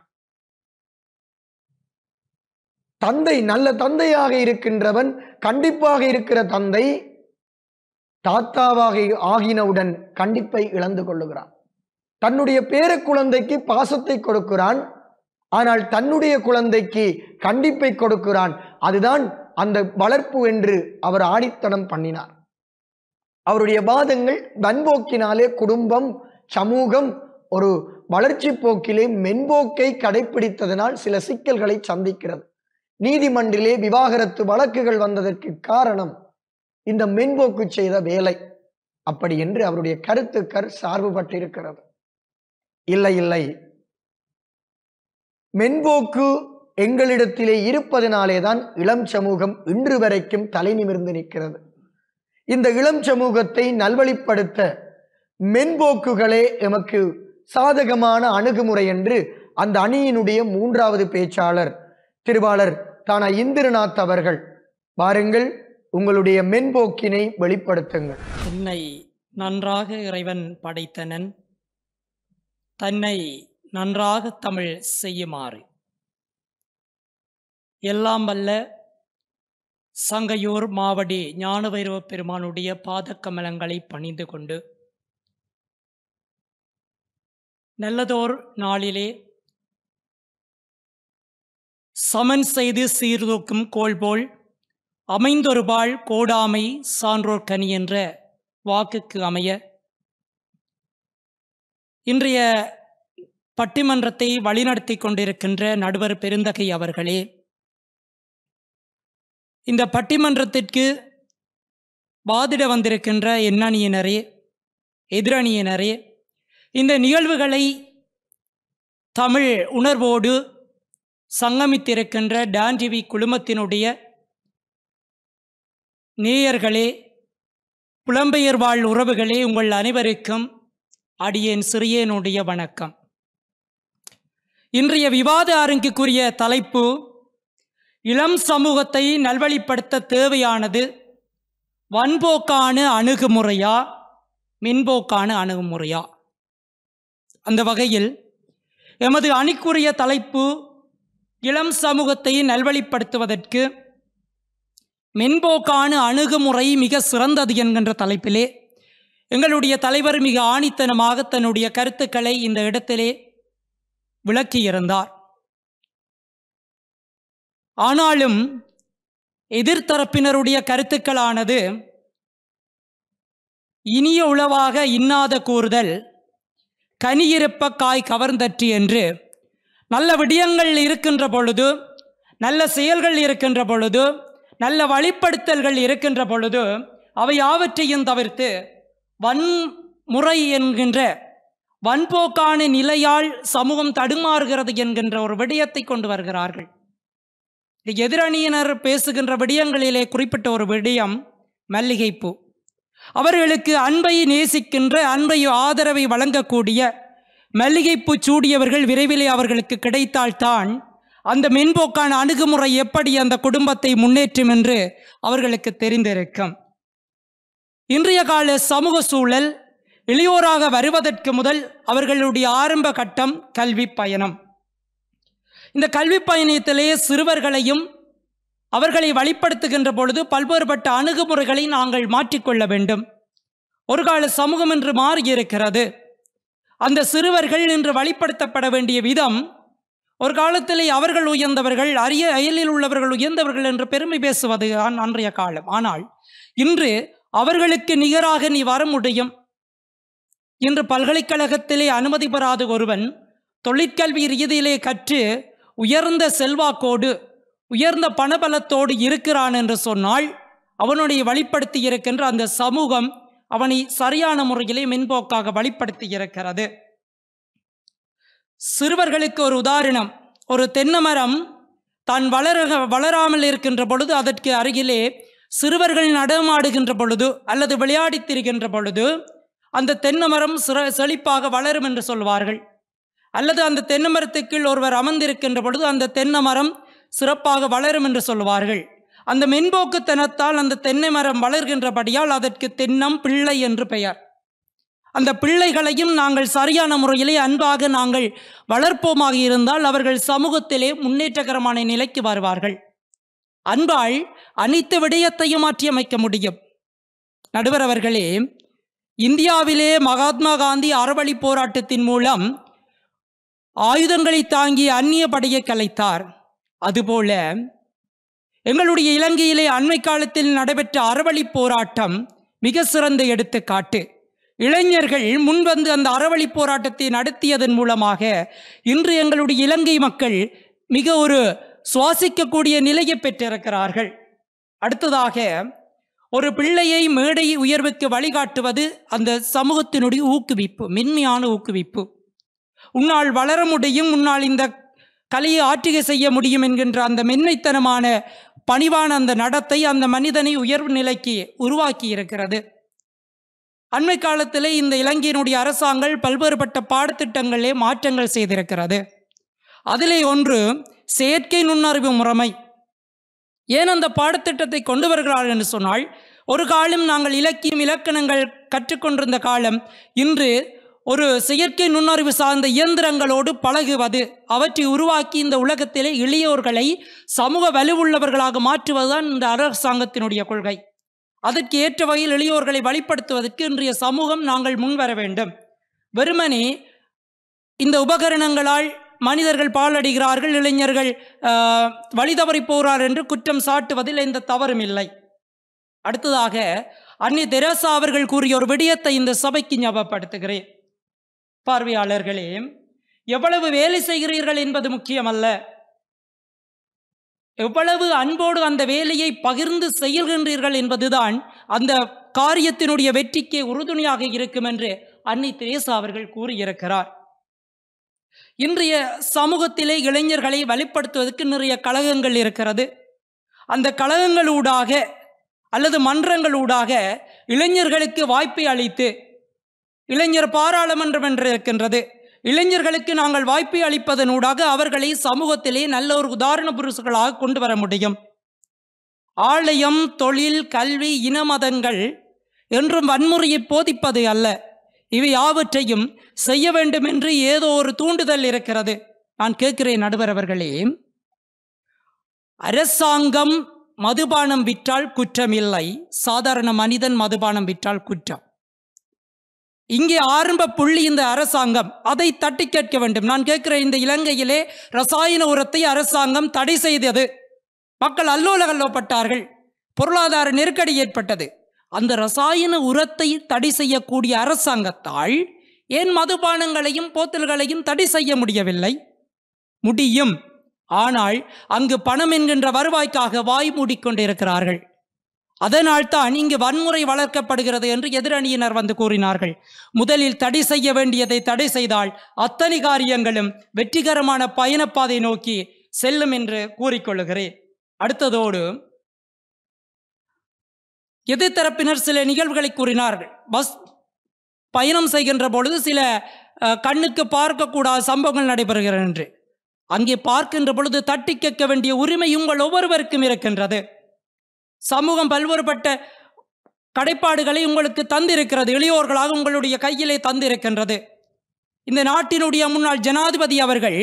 தந்தை நல்ல தந்தையாக இருக்கின்றவன் கண்டிப்பாக இருக்கிற தந்தை தாத்தாவாக ஆகினவுடன் கண்டிப்பை இழந்து கொள்ளுகிறான் தன்னுடைய பேர குழந்தைக்கு பாசத்தை கொடுக்கிறான் ஆனால் தன்னுடைய குழந்தைக்கு கண்டிப்பை கொடுக்கிறான் அதுதான் அந்த வளர்ப்பு என்று அவர் ஆடித்தனம் பண்ணினார் அவருடைய வாதங்கள் வன்போக்கினாலே குடும்பம் சமூகம் ஒரு வளர்ச்சி போக்கிலே மென்போக்கை கடைபிடித்ததனால் சில சிக்கல்களை சந்திக்கிறது நீதிமன்றிலே விவாகரத்து வழக்குகள் வந்ததற்கு காரணம் இந்த மென்போக்கு செய்த வேலை அப்படி என்று அவருடைய கருத்துக்கர் சார்புபட்டிருக்கிறது இல்லை இல்லை மென்போக்கு எங்களிடத்திலே இருப்பதனாலே தான் இளம் சமூகம் இன்று வரைக்கும் தலை நிமிர்ந்து நிற்கிறது இந்த இளம் சமூகத்தை நல்வழிப்படுத்த மென்போக்குகளே எமக்கு சாதகமான அணுகுமுறை என்று அந்த அணியினுடைய மூன்றாவது பேச்சாளர் திருவாளர் தானா இந்திரநாத் அவர்கள் பாருங்கள் உங்களுடைய மென்போக்கினை வெளிப்படுத்துங்கள் என்னை நன்றாக இறைவன் படைத்தனன் தன்னை நன்றாக தமிழ் செய்யுமாறு எல்லாம் வல்ல சங்கையூர் மாவடி ஞானவைரவ பெருமானுடைய பாதக்கமலங்களை பணிந்து கொண்டு நல்லதோர் நாளிலே சமன் செய்து சீர்தூக்கும் கோள்போல் அமைந்தொருபாள் கோடாமை சான்றோர் கனி என்ற வாக்குக்கு அமைய இன்றைய பட்டிமன்றத்தை வழிநடத்தி கொண்டிருக்கின்ற நடுவர் பெருந்தகை அவர்களே இந்த பட்டிமன்றத்திற்கு வாதிட வந்திருக்கின்ற எண்ணணியினரே எதிரணியினரே இந்த நிகழ்வுகளை தமிழ் உணர்வோடு சங்கமித்திருக்கின்ற டான்டிவி குழுமத்தினுடைய நேயர்களே புலம்பெயர் வாழ் உறவுகளே உங்கள் அனைவருக்கும் அடியேன் சிறியேனுடைய வணக்கம் இன்றைய விவாத அரங்குக்குரிய தலைப்பு இளம் சமூகத்தை நல்வழிப்படுத்த தேவையானது வன்போக்கான அணுகுமுறையா மின்போக்கான அணுகுமுறையா அந்த வகையில் எமது அணிக்குரிய தலைப்பு இளம் சமூகத்தை நல்வழிப்படுத்துவதற்கு மின்போக்கான அணுகுமுறை மிக சிறந்தது என்கின்ற தலைப்பிலே எங்களுடைய தலைவர் மிக ஆணித்தனமாக தன்னுடைய கருத்துக்களை இந்த இடத்திலே விளக்கியிருந்தார் ஆனாலும் எதிர்த்தரப்பினருடைய கருத்துக்களானது இனிய உளவாக இன்னாத கூறுதல் கனியிருப்ப காய் கவர்ந்தற்றி என்று நல்ல விடயங்கள் இருக்கின்ற பொழுது நல்ல செயல்கள் இருக்கின்ற பொழுது நல்ல வழிப்படுத்தல்கள் இருக்கின்ற பொழுது அவை யாவற்றையும் தவிர்த்து வன்முறை என்கின்ற வன்போக்கான நிலையால் சமூகம் தடுமாறுகிறது என்கின்ற ஒரு விடயத்தை கொண்டு வருகிறார்கள் எதிரணியினர் பேசுகின்ற விடயங்களிலே குறிப்பிட்ட ஒரு விடயம் மல்லிகைப்பூ அவர்களுக்கு அன்பை நேசிக்கின்ற அன்பை ஆதரவை வழங்கக்கூடிய மல்லிகைப்பூ சூடியவர்கள் விரைவிலே அவர்களுக்கு கிடைத்தால்தான் அந்த மென்போக்கான அணுகுமுறை எப்படி அந்த குடும்பத்தை முன்னேற்றும் என்று அவர்களுக்கு தெரிந்திருக்கும் இன்றைய கால சமூக சூழல் இளையோராக வருவதற்கு முதல் அவர்களுடைய ஆரம்ப கட்டம் கல்வி பயணம் இந்த கல்வி பயணத்திலேயே சிறுவர்களையும் அவர்களை வழிப்படுத்துகின்ற பொழுது பல்வேறுபட்ட அணுகுமுறைகளை நாங்கள் மாற்றிக்கொள்ள வேண்டும் ஒரு கால சமூகம் என்று மாறியிருக்கிறது அந்த சிறுவர்கள் இன்று வழிப்படுத்தப்பட வேண்டிய விதம் ஒரு காலத்திலே அவர்கள் உயர்ந்தவர்கள் அரிய அயலில் உள்ளவர்கள் உயர்ந்தவர்கள் என்று பெருமை பேசுவது அன்றைய காலம் ஆனால் இன்று அவர்களுக்கு நிகராக நீ வர முடியும் இன்று பல்கலைக்கழகத்திலே அனுமதி பெறாத ஒருவன் தொழிற்கல்வி ரீதியிலே கற்று உயர்ந்த செல்வாக்கோடு உயர்ந்த பணபலத்தோடு இருக்கிறான் என்று சொன்னால் அவனுடைய வழிப்படுத்தி இருக்கின்ற அந்த சமூகம் அவனை சரியான முறையிலே மின்போக்காக வழிப்படுத்தி இருக்கிறது சிறுவர்களுக்கு ஒரு உதாரணம் ஒரு தென்னமரம் தான் வளர வளராமல் இருக்கின்ற பொழுது அதற்கு அருகிலே சிறுவர்கள் நடமாடுகின்ற பொழுது அல்லது விளையாடித் திரிகின்ற பொழுது அந்த தென்னமரம் சிற செழிப்பாக வளரும் என்று சொல்வார்கள் அல்லது அந்த தென்னை கீழ் ஒருவர் அமர்ந்திருக்கின்ற பொழுது அந்த தென்னை மரம் சிறப்பாக வளரும் என்று சொல்வார்கள் அந்த மென்போக்குத்தனத்தால் அந்த தென்னை மரம் வளர்கின்றபடியால் அதற்கு தென்னம் பிள்ளை என்று பெயர் அந்த பிள்ளைகளையும் நாங்கள் சரியான முறையிலே அன்பாக நாங்கள் வளர்ப்போமாக இருந்தால் அவர்கள் சமூகத்திலே முன்னேற்றகரமான நிலைக்கு வருவார்கள் அன்பால் அனைத்து விடயத்தையும் மாற்றியமைக்க முடியும் நடுவர் அவர்களே இந்தியாவிலே மகாத்மா காந்தி அறவழி போராட்டத்தின் மூலம் ஆயுதங்களை தாங்கி அந்நிய படையை கலைத்தார் அதுபோல எங்களுடைய இலங்கையிலே அண்மை காலத்தில் நடைபெற்ற அறவழி போராட்டம் மிக சிறந்த எடுத்துக்காட்டு இளைஞர்கள் முன்வந்து அந்த அறவழி போராட்டத்தை நடத்தியதன் மூலமாக இன்று எங்களுடைய இலங்கை மக்கள் மிக ஒரு சுவாசிக்கக்கூடிய நிலையை பெற்றிருக்கிறார்கள் அடுத்ததாக ஒரு பிள்ளையை மேடை உயர்வுக்கு வழிகாட்டுவது அந்த சமூகத்தினுடைய ஊக்குவிப்பு மென்மையான ஊக்குவிப்பு உன்னால் வளர முடியும் உன்னால் இந்த கலையை ஆற்றுகை செய்ய முடியும் என்கின்ற அந்த மென்மைத்தனமான பணிவான அந்த நடத்தை அந்த மனிதனை உயர்வு நிலைக்கு உருவாக்கி இருக்கிறது அண்மை காலத்தில் இந்த இலங்கையினுடைய அரசாங்கம் பல்வேறுபட்ட பாடத்திட்டங்களே மாற்றங்கள் செய்திருக்கிறது அதிலே ஒன்று செயற்கை நுண்ணறிவு முறைமை ஏன் அந்த பாடத்திட்டத்தை கொண்டு வருகிறார்கள் என்று சொன்னால் ஒரு காலம் நாங்கள் இலக்கியம் இலக்கணங்கள் கற்றுக்கொண்டிருந்த காலம் இன்று ஒரு செயற்கை நுண்ணறிவு சார்ந்த இயந்திரங்களோடு பழகுவது அவற்றை உருவாக்கி இந்த உலகத்திலே எளியோர்களை சமூக வலுவுள்ளவர்களாக மாற்றுவதுதான் இந்த அரசாங்கத்தினுடைய கொள்கை அதற்கு ஏற்ற வகையில் எளியோர்களை வழிப்படுத்துவதற்கு இன்றைய சமூகம் நாங்கள் முன்வர வேண்டும் வெறுமனே இந்த உபகரணங்களால் மனிதர்கள் பாலடைகிறார்கள் இளைஞர்கள் வழிதவறி போகிறார் என்று குற்றம் சாட்டுவதில் எந்த தவறும் இல்லை அடுத்ததாக அன்னி தெரசா அவர்கள் கூறிய ஒரு விடயத்தை இந்த சபைக்கு ஞாபகப்படுத்துகிறேன் பார்வையாளர்களே எவ்வளவு வேலை செய்கிறீர்கள் என்பது முக்கியமல்ல எவ்வளவு அன்போடு அந்த வேலையை பகிர்ந்து செய்கின்றீர்கள் என்பதுதான் அந்த காரியத்தினுடைய வெற்றிக்கு உறுதுணையாக இருக்கும் என்று அன்னை தெரேசா அவர்கள் கூறியிருக்கிறார் இன்றைய சமூகத்திலே இளைஞர்களை வலுப்படுத்துவதற்கு நிறைய கழகங்கள் இருக்கிறது அந்த கழகங்களூடாக அல்லது மன்றங்களூடாக இளைஞர்களுக்கு வாய்ப்பை அளித்து இளைஞர் பாராளுமன்றம் என்று இருக்கின்றது இளைஞர்களுக்கு நாங்கள் வாய்ப்பை அளிப்பதனூடாக அவர்களை சமூகத்திலே நல்ல ஒரு உதாரண புருஷர்களாக கொண்டு வர முடியும் ஆலயம் தொழில் கல்வி இன மதங்கள் என்றும் வன்முறையை போதிப்பது அல்ல இவை யாவற்றையும் செய்ய வேண்டும் என்று ஏதோ ஒரு தூண்டுதல் இருக்கிறது நான் கேட்கிறேன் நடுவர் அவர்களே அரசாங்கம் மதுபானம் விற்றால் இல்லை சாதாரண மனிதன் மதுபானம் விற்றால் குற்றம் இங்கே ஆரம்ப புள்ளி இந்த அரசாங்கம் அதை தட்டி கேட்க வேண்டும் நான் கேட்கிற இந்த இலங்கையிலே ரசாயன உரத்தை அரசாங்கம் தடை செய்தது மக்கள் அல்லோலகல்லப்பட்டார்கள் பொருளாதார நெருக்கடி ஏற்பட்டது அந்த ரசாயன உரத்தை தடை செய்யக்கூடிய அரசாங்கத்தால் ஏன் மதுபானங்களையும் போத்தல்களையும் தடை செய்ய முடியவில்லை முடியும் ஆனால் அங்கு பணம் என்கின்ற வருவாய்க்காக வாய் மூடிக்கொண்டிருக்கிறார்கள் அதனால்தான் இங்கு வன்முறை வளர்க்கப்படுகிறது என்று எதிரணியினர் வந்து கூறினார்கள் முதலில் தடை செய்ய வேண்டியதை தடை செய்தால் அத்தனை காரியங்களும் வெற்றிகரமான பயணப்பாதை நோக்கி செல்லும் என்று கூறிக்கொள்கிறேன் அடுத்ததோடு எதிர்த்தரப்பினர் சில நிகழ்வுகளை கூறினார்கள் பஸ் பயணம் செய்கின்ற பொழுது சில கண்ணுக்கு பார்க்கக்கூடாத சம்பவங்கள் நடைபெறுகிறது என்று அங்கே பார்க்கின்ற பொழுது தட்டி கேட்க வேண்டிய உரிமை உங்கள் ஒவ்வொருவருக்கும் இருக்கின்றது சமூகம் பல்வேறுபட்ட கடைப்பாடுகளை உங்களுக்கு தந்திருக்கிறது இளையோர்களாக உங்களுடைய கையிலே தந்திருக்கின்றது இந்த நாட்டினுடைய முன்னாள் ஜனாதிபதி அவர்கள்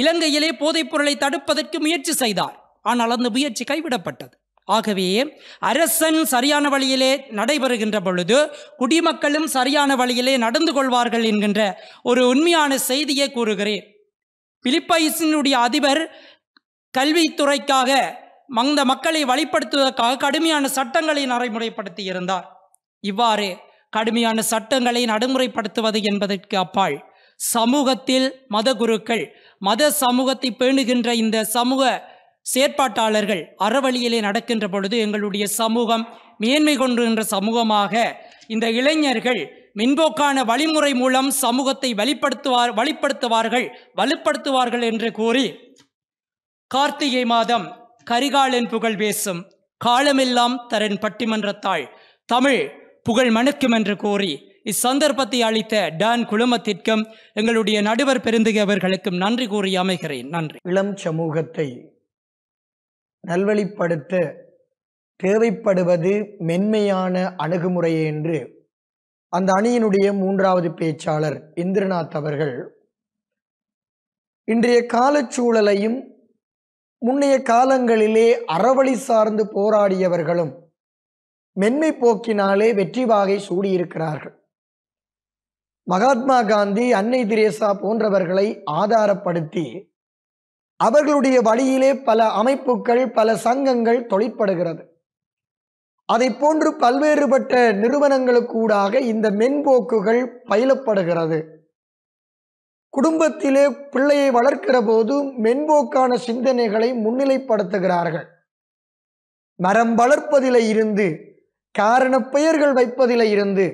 இலங்கையிலே போதைப் பொருளை தடுப்பதற்கு முயற்சி செய்தார் ஆனால் அந்த முயற்சி கைவிடப்பட்டது ஆகவே அரசன் சரியான வழியிலே நடைபெறுகின்ற பொழுது குடிமக்களும் சரியான வழியிலே நடந்து கொள்வார்கள் என்கின்ற ஒரு உண்மையான செய்தியை கூறுகிறேன் பிலிப்பைசினுடைய அதிபர் கல்வித்துறைக்காக அந்த மக்களை வழிப்படுத்துவதற்காக கடுமையான சட்டங்களை நடைமுறைப்படுத்தி இருந்தார் இவ்வாறு கடுமையான சட்டங்களை நடைமுறைப்படுத்துவது என்பதற்கு அப்பால் சமூகத்தில் மத குருக்கள் மத சமூகத்தை பேணுகின்ற இந்த சமூக செயற்பாட்டாளர்கள் அறவழியிலே நடக்கின்ற பொழுது எங்களுடைய சமூகம் மேன்மை கொண்டுகின்ற சமூகமாக இந்த இளைஞர்கள் மின்போக்கான வழிமுறை மூலம் சமூகத்தை வழிப்படுத்துவார் வழிப்படுத்துவார்கள் வலுப்படுத்துவார்கள் என்று கூறி கார்த்திகை மாதம் கரிகாலன் புகழ் பேசும் காலமெல்லாம் தரன் பட்டிமன்றத்தாள் தமிழ் புகழ் மணக்கும் என்று கூறி இச்சந்தர்ப்பத்தை அளித்த டான் குழுமத்திற்கும் எங்களுடைய நடுவர் பெருந்துகை அவர்களுக்கும் நன்றி கூறி அமைகிறேன் நன்றி இளம் சமூகத்தை நல்வழிப்படுத்த தேவைப்படுவது மென்மையான அணுகுமுறையே என்று அந்த அணியினுடைய மூன்றாவது பேச்சாளர் இந்திரநாத் அவர்கள் இன்றைய காலச்சூழலையும் முன்னைய காலங்களிலே அறவழி சார்ந்து போராடியவர்களும் மென்மை போக்கினாலே வெற்றி வாகை சூடியிருக்கிறார்கள் மகாத்மா காந்தி அன்னை திரேசா போன்றவர்களை ஆதாரப்படுத்தி அவர்களுடைய வழியிலே பல அமைப்புகள் பல சங்கங்கள் தொழிற்படுகிறது அதை போன்று பல்வேறுபட்ட நிறுவனங்களுக்கூடாக இந்த மென்போக்குகள் பயிலப்படுகிறது குடும்பத்திலே பிள்ளையை வளர்க்கிற போது மென்போக்கான சிந்தனைகளை முன்னிலைப்படுத்துகிறார்கள் மரம் வளர்ப்பதில் இருந்து காரண பெயர்கள் வைப்பதில இருந்து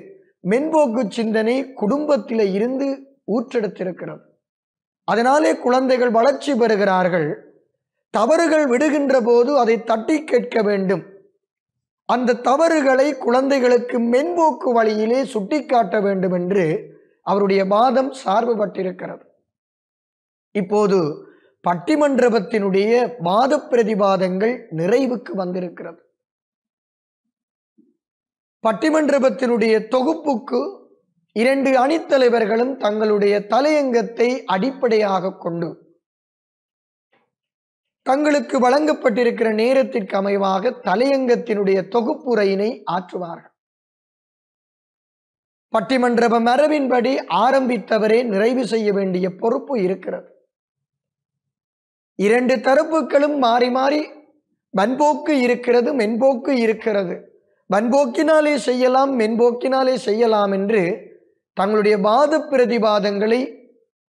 மென்போக்கு சிந்தனை குடும்பத்தில் இருந்து ஊற்றெடுத்திருக்கிறது அதனாலே குழந்தைகள் வளர்ச்சி பெறுகிறார்கள் தவறுகள் விடுகின்ற போது அதை தட்டி கேட்க வேண்டும் அந்த தவறுகளை குழந்தைகளுக்கு மென்போக்கு வழியிலே சுட்டிக்காட்ட வேண்டும் என்று அவருடைய வாதம் சார்புபட்டிருக்கிறது இப்போது பட்டிமன்றபத்தினுடைய வாத பிரதிவாதங்கள் நிறைவுக்கு வந்திருக்கிறது பட்டிமன்றபத்தினுடைய தொகுப்புக்கு இரண்டு அணித்தலைவர்களும் தங்களுடைய தலையங்கத்தை அடிப்படையாக கொண்டு தங்களுக்கு வழங்கப்பட்டிருக்கிற நேரத்திற்கு அமைவாக தலையங்கத்தினுடைய தொகுப்புரையினை ஆற்றுவார்கள் பட்டிமன்ற மரபின்படி ஆரம்பித்தவரே நிறைவு செய்ய வேண்டிய பொறுப்பு இருக்கிறது இரண்டு தரப்புகளும் மாறி மாறி வன்போக்கு இருக்கிறது மென்போக்கு இருக்கிறது வன்போக்கினாலே செய்யலாம் மென்போக்கினாலே செய்யலாம் என்று தங்களுடைய வாத பிரதிவாதங்களை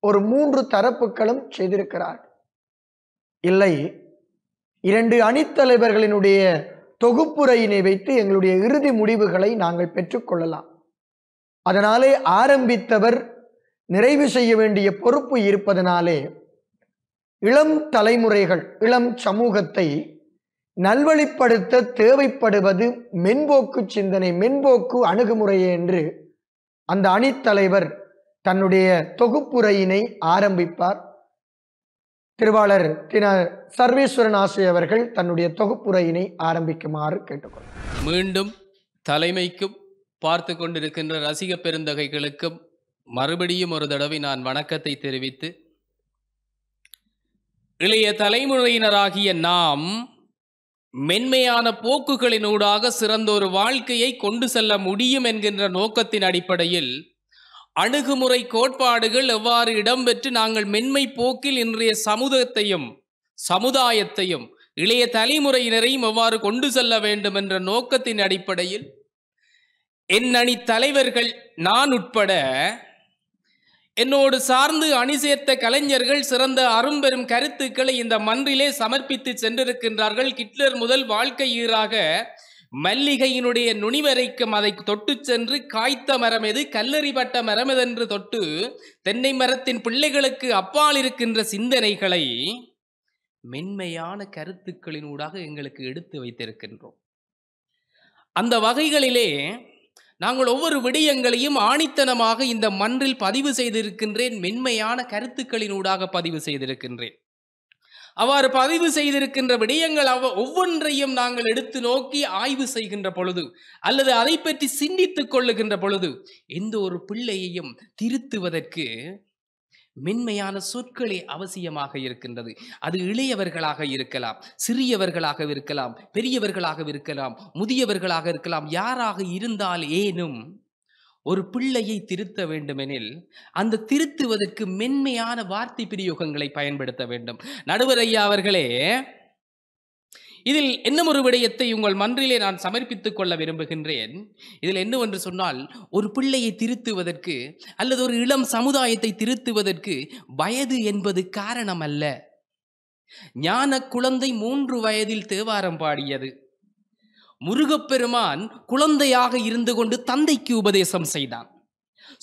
ஒரு மூன்று தரப்புகளும் செய்திருக்கிறார் இல்லை இரண்டு அணித்தலைவர்களினுடைய தொகுப்புரையினை வைத்து எங்களுடைய இறுதி முடிவுகளை நாங்கள் பெற்றுக்கொள்ளலாம் அதனாலே ஆரம்பித்தவர் நிறைவு செய்ய வேண்டிய பொறுப்பு இருப்பதனாலே இளம் தலைமுறைகள் இளம் சமூகத்தை நல்வழிப்படுத்த தேவைப்படுவது மென்போக்கு சிந்தனை மென்போக்கு அணுகுமுறையே என்று அந்த அணித்தலைவர் தன்னுடைய தொகுப்புரையினை ஆரம்பிப்பார் திருவாளர் தின சர்வேஸ்வரன் ஆசை அவர்கள் தன்னுடைய தொகுப்புரையினை ஆரம்பிக்குமாறு கேட்டுக்கொள்ளார் மீண்டும் தலைமைக்கும் பார்த்து கொண்டிருக்கின்ற ரசிக பெருந்தகைகளுக்கும் மறுபடியும் ஒரு தடவை நான் வணக்கத்தை தெரிவித்து இளைய தலைமுறையினராகிய நாம் மென்மையான போக்குகளினூடாக சிறந்த ஒரு வாழ்க்கையை கொண்டு செல்ல முடியும் என்கின்ற நோக்கத்தின் அடிப்படையில் அணுகுமுறை கோட்பாடுகள் எவ்வாறு இடம்பெற்று நாங்கள் மென்மை போக்கில் இன்றைய சமூகத்தையும் சமுதாயத்தையும் இளைய தலைமுறையினரையும் எவ்வாறு கொண்டு செல்ல வேண்டும் என்ற நோக்கத்தின் அடிப்படையில் என் அணி தலைவர்கள் நான் உட்பட என்னோடு சார்ந்து அணி சேர்த்த கலைஞர்கள் சிறந்த அரும்பெரும் கருத்துக்களை இந்த மன்றிலே சமர்ப்பித்து சென்றிருக்கின்றார்கள் ஹிட்லர் முதல் வாழ்க்கை ஈராக மல்லிகையினுடைய நுனிவரைக்கும் அதை தொட்டு சென்று காய்த்த மரம் எது கல்லறி பட்ட மரம் எதென்று தொட்டு தென்னை மரத்தின் பிள்ளைகளுக்கு அப்பால் இருக்கின்ற சிந்தனைகளை மென்மையான கருத்துக்களின் ஊடாக எங்களுக்கு எடுத்து வைத்திருக்கின்றோம் அந்த வகைகளிலே நாங்கள் ஒவ்வொரு விடயங்களையும் ஆணித்தனமாக இந்த மன்றில் பதிவு செய்திருக்கின்றேன் மென்மையான கருத்துக்களினூடாக பதிவு செய்திருக்கின்றேன் அவ்வாறு பதிவு செய்திருக்கின்ற விடயங்கள் அவ ஒவ்வொன்றையும் நாங்கள் எடுத்து நோக்கி ஆய்வு செய்கின்ற பொழுது அல்லது அதை பற்றி சிந்தித்துக் கொள்ளுகின்ற பொழுது எந்த ஒரு பிள்ளையையும் திருத்துவதற்கு மென்மையான சொற்களே அவசியமாக இருக்கின்றது அது இளையவர்களாக இருக்கலாம் சிறியவர்களாக இருக்கலாம் பெரியவர்களாக இருக்கலாம் முதியவர்களாக இருக்கலாம் யாராக இருந்தால் ஏனும் ஒரு பிள்ளையை திருத்த வேண்டுமெனில் அந்த திருத்துவதற்கு மென்மையான வார்த்தை பிரயோகங்களை பயன்படுத்த வேண்டும் நடுவரையா அவர்களே இதில் என்ன ஒரு விடயத்தை உங்கள் மன்றிலே நான் சமர்ப்பித்துக் கொள்ள விரும்புகின்றேன் இதில் என்னவென்று சொன்னால் ஒரு பிள்ளையை திருத்துவதற்கு அல்லது ஒரு இளம் சமுதாயத்தை திருத்துவதற்கு வயது என்பது காரணம் அல்ல ஞான குழந்தை மூன்று வயதில் தேவாரம் பாடியது முருகப்பெருமான் குழந்தையாக இருந்து கொண்டு தந்தைக்கு உபதேசம் செய்தான்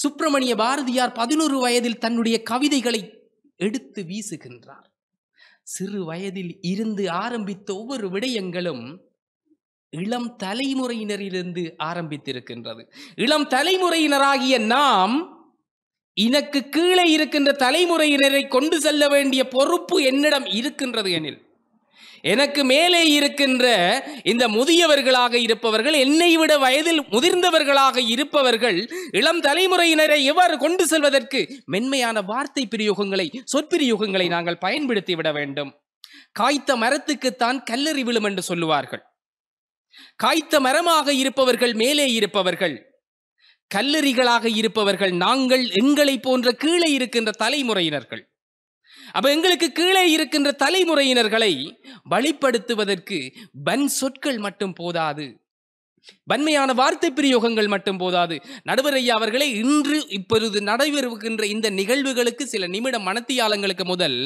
சுப்பிரமணிய பாரதியார் பதினோரு வயதில் தன்னுடைய கவிதைகளை எடுத்து வீசுகின்றார் சிறு வயதில் இருந்து ஆரம்பித்த ஒவ்வொரு விடயங்களும் இளம் தலைமுறையினரிலிருந்து ஆரம்பித்திருக்கின்றது இளம் தலைமுறையினராகிய நாம் எனக்கு கீழே இருக்கின்ற தலைமுறையினரை கொண்டு செல்ல வேண்டிய பொறுப்பு என்னிடம் இருக்கின்றது எனில் எனக்கு மேலே இருக்கின்ற இந்த முதியவர்களாக இருப்பவர்கள் என்னை விட வயதில் முதிர்ந்தவர்களாக இருப்பவர்கள் இளம் தலைமுறையினரை எவ்வாறு கொண்டு செல்வதற்கு மென்மையான வார்த்தை பிரயோகங்களை சொற்பிரயோகங்களை நாங்கள் பயன்படுத்தி விட வேண்டும் காய்த்த மரத்துக்குத்தான் கல்லறி விழும் என்று சொல்லுவார்கள் காய்த்த மரமாக இருப்பவர்கள் மேலே இருப்பவர்கள் கல்லறிகளாக இருப்பவர்கள் நாங்கள் எங்களை போன்ற கீழே இருக்கின்ற தலைமுறையினர்கள் அப்போ எங்களுக்கு கீழே இருக்கின்ற தலைமுறையினர்களை வழிப்படுத்துவதற்கு பன் சொற்கள் மட்டும் போதாது வன்மையான வார்த்தை பிரயோகங்கள் மட்டும் போதாது நடுவர் ஐயா அவர்களே இன்று இப்பொழுது நடைபெறுகின்ற இந்த நிகழ்வுகளுக்கு சில நிமிட மனத்தியாலங்களுக்கு முதல்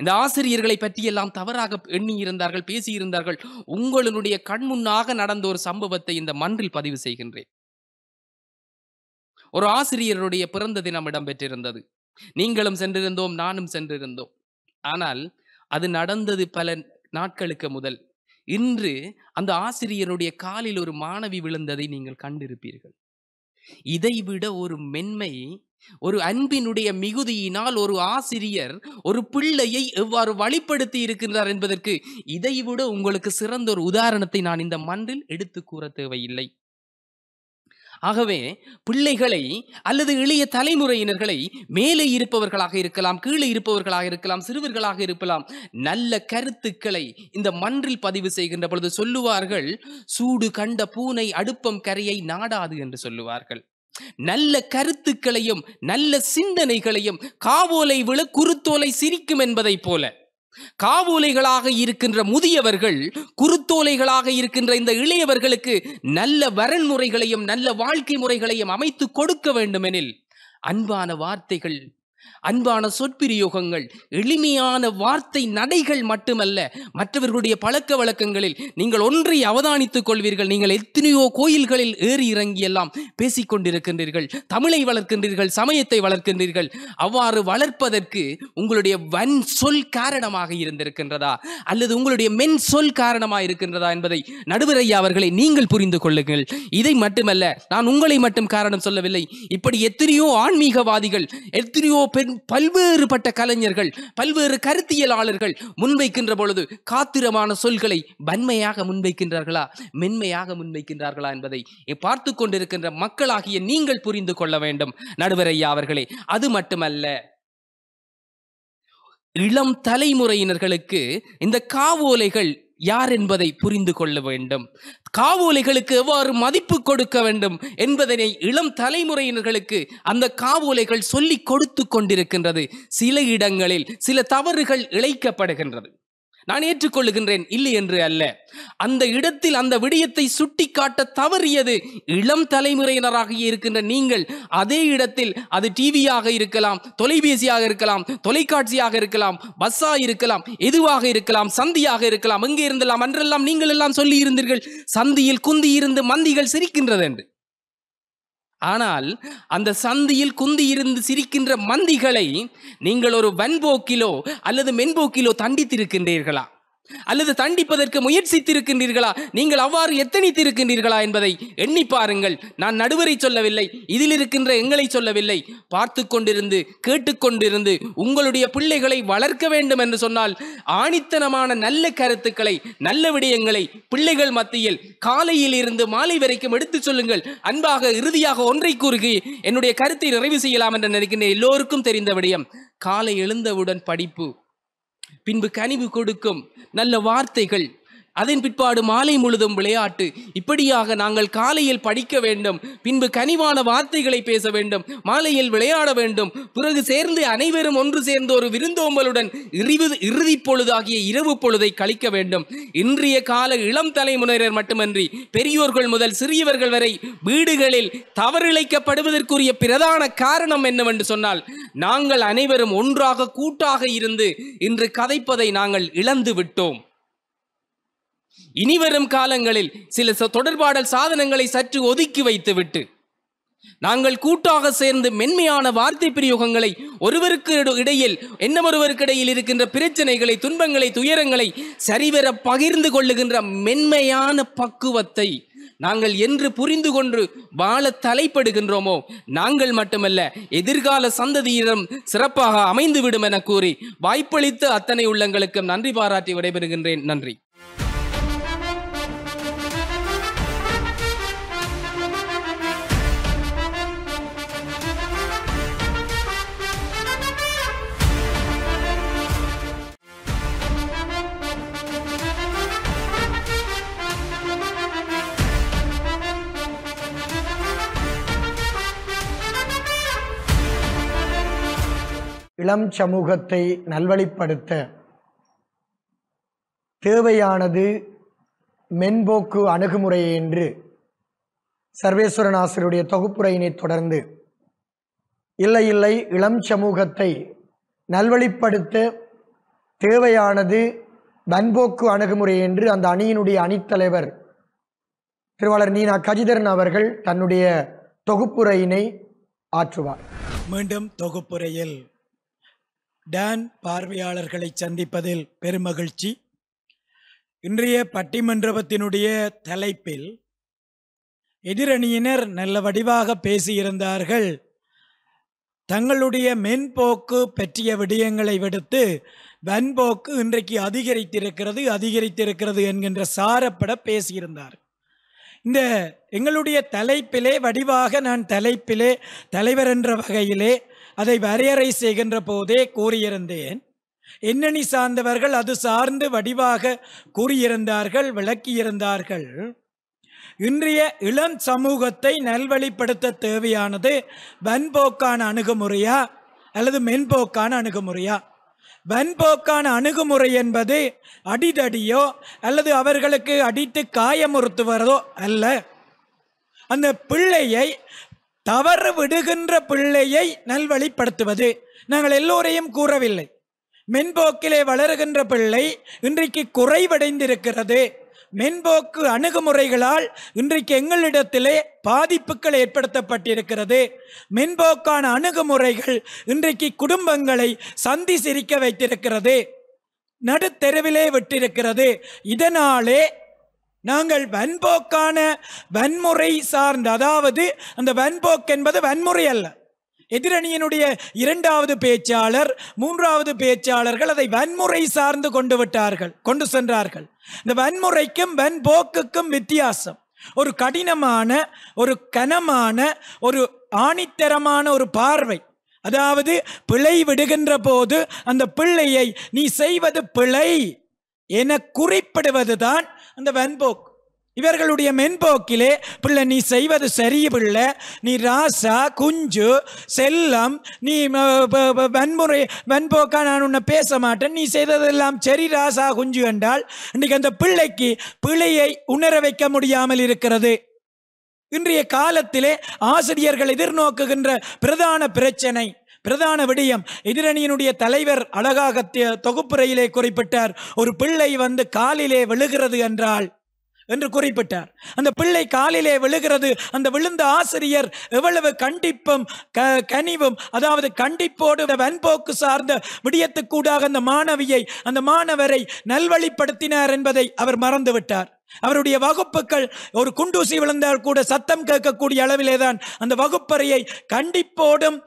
இந்த ஆசிரியர்களை பற்றியெல்லாம் தவறாக எண்ணி இருந்தார்கள் பேசியிருந்தார்கள் உங்களுடைய கண்முன்னாக நடந்த ஒரு சம்பவத்தை இந்த மன்றில் பதிவு செய்கின்றேன் ஒரு ஆசிரியருடைய பிறந்த தினம் இடம்பெற்றிருந்தது நீங்களும் சென்றிருந்தோம் நானும் சென்றிருந்தோம் ஆனால் அது நடந்தது பல நாட்களுக்கு முதல் இன்று அந்த ஆசிரியருடைய காலில் ஒரு மாணவி விழுந்ததை நீங்கள் கண்டிருப்பீர்கள் இதைவிட ஒரு மென்மை ஒரு அன்பினுடைய மிகுதியினால் ஒரு ஆசிரியர் ஒரு பிள்ளையை எவ்வாறு வழிப்படுத்தி இருக்கின்றார் என்பதற்கு இதைவிட உங்களுக்கு சிறந்த ஒரு உதாரணத்தை நான் இந்த மன்றில் எடுத்து கூற தேவையில்லை ஆகவே பிள்ளைகளை அல்லது இளைய தலைமுறையினர்களை மேலே இருப்பவர்களாக இருக்கலாம் கீழே இருப்பவர்களாக இருக்கலாம் சிறுவர்களாக இருக்கலாம் நல்ல கருத்துக்களை இந்த மன்றில் பதிவு செய்கின்ற பொழுது சொல்லுவார்கள் சூடு கண்ட பூனை அடுப்பம் கரையை நாடாது என்று சொல்லுவார்கள் நல்ல கருத்துக்களையும் நல்ல சிந்தனைகளையும் காவோலை விழ குருத்தோலை சிரிக்கும் என்பதைப் போல காவோலைகளாக இருக்கின்ற முதியவர்கள் குருத்தோலைகளாக இருக்கின்ற இந்த இளையவர்களுக்கு நல்ல வரன்முறைகளையும் நல்ல வாழ்க்கை முறைகளையும் அமைத்து கொடுக்க வேண்டுமெனில் அன்பான வார்த்தைகள் அன்பான சொற்பிரயோகங்கள் எளிமையான வார்த்தை நடைகள் மட்டுமல்ல மற்றவர்களுடைய பழக்க வழக்கங்களில் நீங்கள் ஒன்றை அவதானித்துக் கொள்வீர்கள் நீங்கள் எத்தனையோ கோயில்களில் ஏறி இறங்கி எல்லாம் பேசிக்கொண்டிருக்கின்றீர்கள் தமிழை வளர்க்கின்றீர்கள் சமயத்தை வளர்க்கின்றீர்கள் அவ்வாறு வளர்ப்பதற்கு உங்களுடைய வன் சொல் காரணமாக இருந்திருக்கின்றதா அல்லது உங்களுடைய மென் சொல் காரணமாக இருக்கின்றதா என்பதை நடுவரையா அவர்களை நீங்கள் புரிந்து கொள்ளுங்கள் இதை மட்டுமல்ல நான் உங்களை மட்டும் காரணம் சொல்லவில்லை இப்படி எத்தனையோ ஆன்மீகவாதிகள் எத்தனையோ பெண் பல்வேறுபட்ட கலைஞர்கள் பல்வேறு கருத்தியலாளர்கள் முன்வைக்கின்ற பொழுது காத்திரமான சொல்களை வன்மையாக முன்வைக்கின்றார்களா மென்மையாக முன்வைக்கின்றார்களா என்பதை பார்த்து கொண்டிருக்கின்ற மக்களாகிய நீங்கள் புரிந்து கொள்ள வேண்டும் நடுவரையா அவர்களே அது மட்டுமல்ல இளம் தலைமுறையினர்களுக்கு இந்த காவோலைகள் யார் என்பதை புரிந்து கொள்ள வேண்டும் காவோலைகளுக்கு எவ்வாறு மதிப்பு கொடுக்க வேண்டும் என்பதனை இளம் தலைமுறையினர்களுக்கு அந்த காவோலைகள் சொல்லி கொடுத்து கொண்டிருக்கின்றது சில இடங்களில் சில தவறுகள் இழைக்கப்படுகின்றது நான் ஏற்றுக்கொள்ளுகின்றேன் இல்லை என்று அல்ல அந்த இடத்தில் அந்த விடயத்தை சுட்டி காட்ட தவறியது இளம் தலைமுறையினராக இருக்கின்ற நீங்கள் அதே இடத்தில் அது டிவியாக இருக்கலாம் தொலைபேசியாக இருக்கலாம் தொலைக்காட்சியாக இருக்கலாம் பஸ்ஸாக இருக்கலாம் எதுவாக இருக்கலாம் சந்தியாக இருக்கலாம் எங்கே இருந்தலாம் அன்றெல்லாம் நீங்கள் எல்லாம் சொல்லி இருந்தீர்கள் சந்தியில் குந்தி இருந்து மந்திகள் சிரிக்கின்றது என்று ஆனால் அந்த சந்தியில் குந்தி இருந்து சிரிக்கின்ற மந்திகளை நீங்கள் ஒரு வன்போக்கிலோ அல்லது மென்போக்கிலோ தண்டித்திருக்கின்றீர்களா அல்லது தண்டிப்பதற்கு முயற்சித்திருக்கின்றீர்களா நீங்கள் அவ்வாறு எத்தனித்திருக்கின்றீர்களா என்பதை எண்ணி பாருங்கள் நான் நடுவரை சொல்லவில்லை இதில் இருக்கின்ற எங்களை சொல்லவில்லை பார்த்து கொண்டிருந்து கேட்டுக்கொண்டிருந்து உங்களுடைய பிள்ளைகளை வளர்க்க வேண்டும் என்று சொன்னால் ஆணித்தனமான நல்ல கருத்துக்களை நல்ல விடயங்களை பிள்ளைகள் மத்தியில் காலையில் இருந்து மாலை வரைக்கும் எடுத்துச் சொல்லுங்கள் அன்பாக இறுதியாக ஒன்றை கூறுகி என்னுடைய கருத்தை நிறைவு செய்யலாம் என்று நினைக்கின்ற எல்லோருக்கும் தெரிந்த விடயம் காலை எழுந்தவுடன் படிப்பு பின்பு கனிவு கொடுக்கும் நல்ல வார்த்தைகள் அதன் பிற்பாடு மாலை முழுதும் விளையாட்டு இப்படியாக நாங்கள் காலையில் படிக்க வேண்டும் பின்பு கனிவான வார்த்தைகளை பேச வேண்டும் மாலையில் விளையாட வேண்டும் பிறகு சேர்ந்து அனைவரும் ஒன்று சேர்ந்து ஒரு விருந்தோம்பலுடன் இறிவு இறுதி பொழுதாகிய இரவு பொழுதை கழிக்க வேண்டும் இன்றைய கால இளம் தலைமுறையினர் மட்டுமன்றி பெரியோர்கள் முதல் சிறியவர்கள் வரை வீடுகளில் தவறிழைக்கப்படுவதற்குரிய பிரதான காரணம் என்னவென்று சொன்னால் நாங்கள் அனைவரும் ஒன்றாக கூட்டாக இருந்து இன்று கதைப்பதை நாங்கள் இழந்து விட்டோம் இனிவரும் காலங்களில் சில தொடர்பாடல் சாதனங்களை சற்று ஒதுக்கி வைத்துவிட்டு நாங்கள் கூட்டாக சேர்ந்து மென்மையான வார்த்தை பிரயோகங்களை ஒருவருக்கு இடையில் என்ன ஒருவருக்கிடையில் இருக்கின்ற பிரச்சனைகளை துன்பங்களை துயரங்களை சரிவர பகிர்ந்து கொள்ளுகின்ற மென்மையான பக்குவத்தை நாங்கள் என்று புரிந்து கொண்டு வாழ தலைப்படுகின்றோமோ நாங்கள் மட்டுமல்ல எதிர்கால சந்ததியிடம் சிறப்பாக அமைந்துவிடும் என கூறி வாய்ப்பளித்து அத்தனை உள்ளங்களுக்கும் நன்றி பாராட்டி விடைபெறுகின்றேன் நன்றி இளம் சமூகத்தை நல்வழிப்படுத்த தேவையானது மென்போக்கு அணுகுமுறை என்று சர்வேஸ்வரன் ஆசிரியருடைய தொகுப்புரையினை தொடர்ந்து இல்லை இல்லை இளம் சமூகத்தை நல்வழிப்படுத்த தேவையானது வன்போக்கு அணுகுமுறை என்று அந்த அணியினுடைய அணித்தலைவர் திருவாளர் நீனா கஜிதரன் அவர்கள் தன்னுடைய தொகுப்புரையினை ஆற்றுவார் மீண்டும் தொகுப்புரையில் டான் பார்வையாளர்களை சந்திப்பதில் பெருமகிழ்ச்சி இன்றைய பட்டிமன்றபத்தினுடைய தலைப்பில் எதிரணியினர் நல்ல வடிவாக பேசியிருந்தார்கள் தங்களுடைய மென்போக்கு பற்றிய விடயங்களை விடுத்து வன்போக்கு இன்றைக்கு அதிகரித்திருக்கிறது அதிகரித்திருக்கிறது என்கின்ற சாரப்பட பேசியிருந்தார் இந்த எங்களுடைய தலைப்பிலே வடிவாக நான் தலைப்பிலே தலைவர் என்ற வகையிலே அதை வரையறை செய்கின்ற போதே கூறியிருந்தேன் எண்ணணி சார்ந்தவர்கள் அது சார்ந்து வடிவாக கூறியிருந்தார்கள் விளக்கியிருந்தார்கள் இன்றைய இளம் சமூகத்தை நல்வழிப்படுத்த தேவையானது வன்போக்கான அணுகுமுறையா அல்லது மென்போக்கான அணுகுமுறையா வன்போக்கான அணுகுமுறை என்பது அடிதடியோ அல்லது அவர்களுக்கு அடித்து காயமுறுத்துவதோ அல்ல அந்த பிள்ளையை தவறு விடுகின்ற பிள்ளையை நல்வழிப்படுத்துவது நாங்கள் எல்லோரையும் கூறவில்லை மென்போக்கிலே வளருகின்ற பிள்ளை இன்றைக்கு குறைவடைந்திருக்கிறது மென்போக்கு அணுகுமுறைகளால் இன்றைக்கு எங்களிடத்திலே பாதிப்புகள் ஏற்படுத்தப்பட்டிருக்கிறது மென்போக்கான அணுகுமுறைகள் இன்றைக்கு குடும்பங்களை சந்தி சிரிக்க வைத்திருக்கிறது நடுத்தெருவிலே விட்டிருக்கிறது இதனாலே நாங்கள் வன்போக்கான வன்முறை சார்ந்த அதாவது அந்த வன்போக்கு என்பது வன்முறை அல்ல எதிரணியினுடைய இரண்டாவது பேச்சாளர் மூன்றாவது பேச்சாளர்கள் அதை வன்முறை சார்ந்து கொண்டு விட்டார்கள் கொண்டு சென்றார்கள் இந்த வன்முறைக்கும் வன்போக்குக்கும் வித்தியாசம் ஒரு கடினமான ஒரு கனமான ஒரு ஆணித்தரமான ஒரு பார்வை அதாவது பிழை விடுகின்ற போது அந்த பிள்ளையை நீ செய்வது பிழை என குறிப்பிடுவதுதான் அந்த வெண்போக்கு இவர்களுடைய மென்போக்கிலே பிள்ளை நீ செய்வது சரி பிள்ளை நீ ராசா குஞ்சு செல்லம் நீ வன்முறை வன்போக்கா நான் உன்னை பேச மாட்டேன் நீ செய்ததெல்லாம் சரி ராசா குஞ்சு என்றால் இன்றைக்கு அந்த பிள்ளைக்கு பிழையை உணர வைக்க முடியாமல் இருக்கிறது இன்றைய காலத்திலே ஆசிரியர்கள் எதிர்நோக்குகின்ற பிரதான பிரச்சனை பிரதான விடயம் எதிரணியினுடைய தலைவர் அழகாக ரயிலே குறிப்பிட்டார் ஒரு பிள்ளை வந்து காலிலே விழுகிறது என்றால் என்று குறிப்பிட்டார் அந்த பிள்ளை காலிலே விழுகிறது அந்த விழுந்த ஆசிரியர் எவ்வளவு கண்டிப்பும் க கனிவும் அதாவது கண்டிப்போடு வன்போக்கு சார்ந்த விடியத்துக்கூடாக அந்த மாணவியை அந்த மாணவரை நல்வழிப்படுத்தினார் என்பதை அவர் மறந்துவிட்டார் அவருடைய வகுப்புகள் ஒரு குண்டூசி விழுந்தால் கூட சத்தம் கேட்கக்கூடிய அளவிலே தான் அந்த வகுப்பறையை கண்டிப்போடும்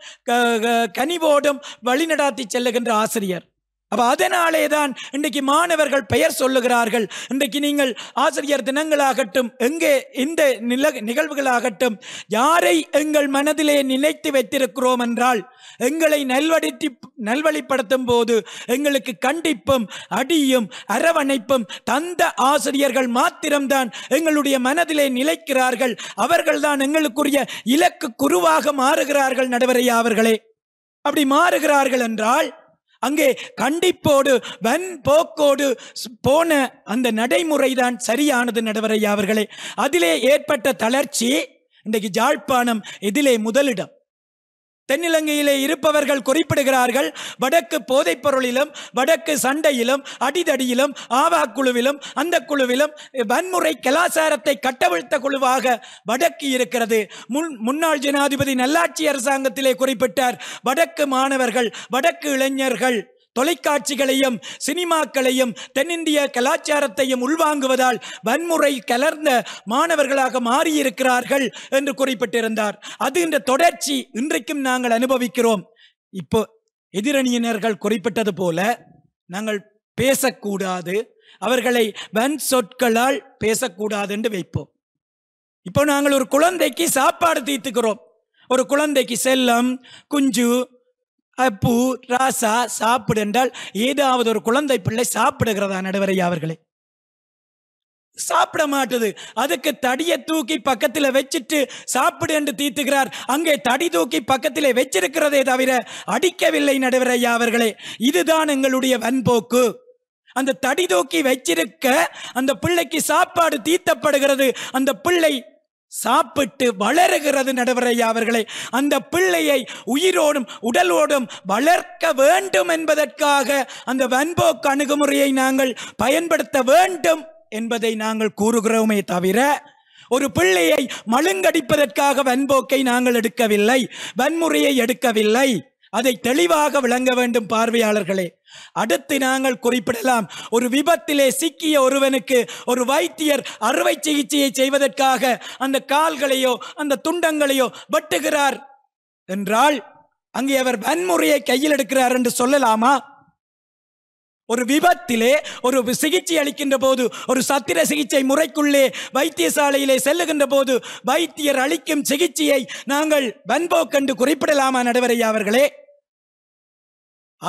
கனிவோடும் வழிநடாத்தி செல்லுகின்ற ஆசிரியர் அப்போ அதனாலே தான் இன்றைக்கு மாணவர்கள் பெயர் சொல்லுகிறார்கள் இன்றைக்கு நீங்கள் ஆசிரியர் தினங்களாகட்டும் எங்கே இந்த நில நிகழ்வுகளாகட்டும் யாரை எங்கள் மனதிலே நினைத்து வைத்திருக்கிறோம் என்றால் எங்களை நல்வடித்தி நல்வழிப்படுத்தும் போது எங்களுக்கு கண்டிப்பும் அடியும் அரவணைப்பும் தந்த ஆசிரியர்கள் மாத்திரம்தான் எங்களுடைய மனதிலே நிலைக்கிறார்கள் அவர்கள்தான் எங்களுக்குரிய இலக்கு குருவாக மாறுகிறார்கள் நடுவரையா அவர்களே அப்படி மாறுகிறார்கள் என்றால் அங்கே கண்டிப்போடு வன் போக்கோடு போன அந்த நடைமுறை தான் சரியானது நடவரையா அவர்களே அதிலே ஏற்பட்ட தளர்ச்சி இன்றைக்கு ஜாழ்ப்பாணம் இதிலே முதலிடம் தென்னிலங்கையிலே இருப்பவர்கள் குறிப்பிடுகிறார்கள் வடக்கு போதைப் பொருளிலும் வடக்கு சண்டையிலும் அடிதடியிலும் ஆவா குழுவிலும் அந்த குழுவிலும் வன்முறை கலாச்சாரத்தை கட்டவிழ்த்த குழுவாக வடக்கு இருக்கிறது முன் முன்னாள் ஜனாதிபதி நல்லாட்சி அரசாங்கத்திலே குறிப்பிட்டார் வடக்கு மாணவர்கள் வடக்கு இளைஞர்கள் தொலைக்காட்சிகளையும் சினிமாக்களையும் தென்னிந்திய கலாச்சாரத்தையும் உள்வாங்குவதால் வன்முறை கலர்ந்த மாணவர்களாக மாறியிருக்கிறார்கள் என்று குறிப்பிட்டிருந்தார் அது இந்த தொடர்ச்சி இன்றைக்கும் நாங்கள் அனுபவிக்கிறோம் இப்போ எதிரணியினர்கள் குறிப்பிட்டது போல நாங்கள் பேசக்கூடாது அவர்களை வன் சொற்களால் பேசக்கூடாது என்று வைப்போம் இப்போ நாங்கள் ஒரு குழந்தைக்கு சாப்பாடு தீர்த்துக்கிறோம் ஒரு குழந்தைக்கு செல்லம் குஞ்சு பூ ராசா சாப்பிடு என்றால் ஏதாவது ஒரு குழந்தை பிள்ளை சாப்பிடுகிறதா நடுவரை அவர்களே சாப்பிட மாட்டுது அதுக்கு தடியை தூக்கி பக்கத்தில் வச்சுட்டு சாப்பிடு என்று தீத்துகிறார் அங்கே தடி தூக்கி பக்கத்தில் வச்சிருக்கிறதே தவிர அடிக்கவில்லை நடுவரையா அவர்களே இதுதான் எங்களுடைய வன்போக்கு அந்த தடி தூக்கி வச்சிருக்க அந்த பிள்ளைக்கு சாப்பாடு தீத்தப்படுகிறது அந்த பிள்ளை சாப்பிட்டு வளருகிறது நடவரையா அவர்களை அந்த பிள்ளையை உயிரோடும் உடலோடும் வளர்க்க வேண்டும் என்பதற்காக அந்த வன்போக்கு அணுகுமுறையை நாங்கள் பயன்படுத்த வேண்டும் என்பதை நாங்கள் கூறுகிறோமே தவிர ஒரு பிள்ளையை மழுங்கடிப்பதற்காக வன்போக்கை நாங்கள் எடுக்கவில்லை வன்முறையை எடுக்கவில்லை அதை தெளிவாக விளங்க வேண்டும் பார்வையாளர்களே அடுத்து நாங்கள் குறிப்பிடலாம் ஒரு விபத்திலே சிக்கிய ஒருவனுக்கு ஒரு வைத்தியர் அறுவை சிகிச்சையை செய்வதற்காக அந்த கால்களையோ அந்த துண்டங்களையோ வெட்டுகிறார் என்றால் அங்கே அவர் வன்முறையை கையில் எடுக்கிறார் என்று சொல்லலாமா ஒரு விபத்திலே ஒரு சிகிச்சை அளிக்கின்ற போது ஒரு சத்திர சிகிச்சை முறைக்குள்ளே வைத்தியசாலையிலே செல்லுகின்ற போது வைத்தியர் அளிக்கும் சிகிச்சையை நாங்கள் வன்போக்கண்டு குறிப்பிடலாமா நடவரையா அவர்களே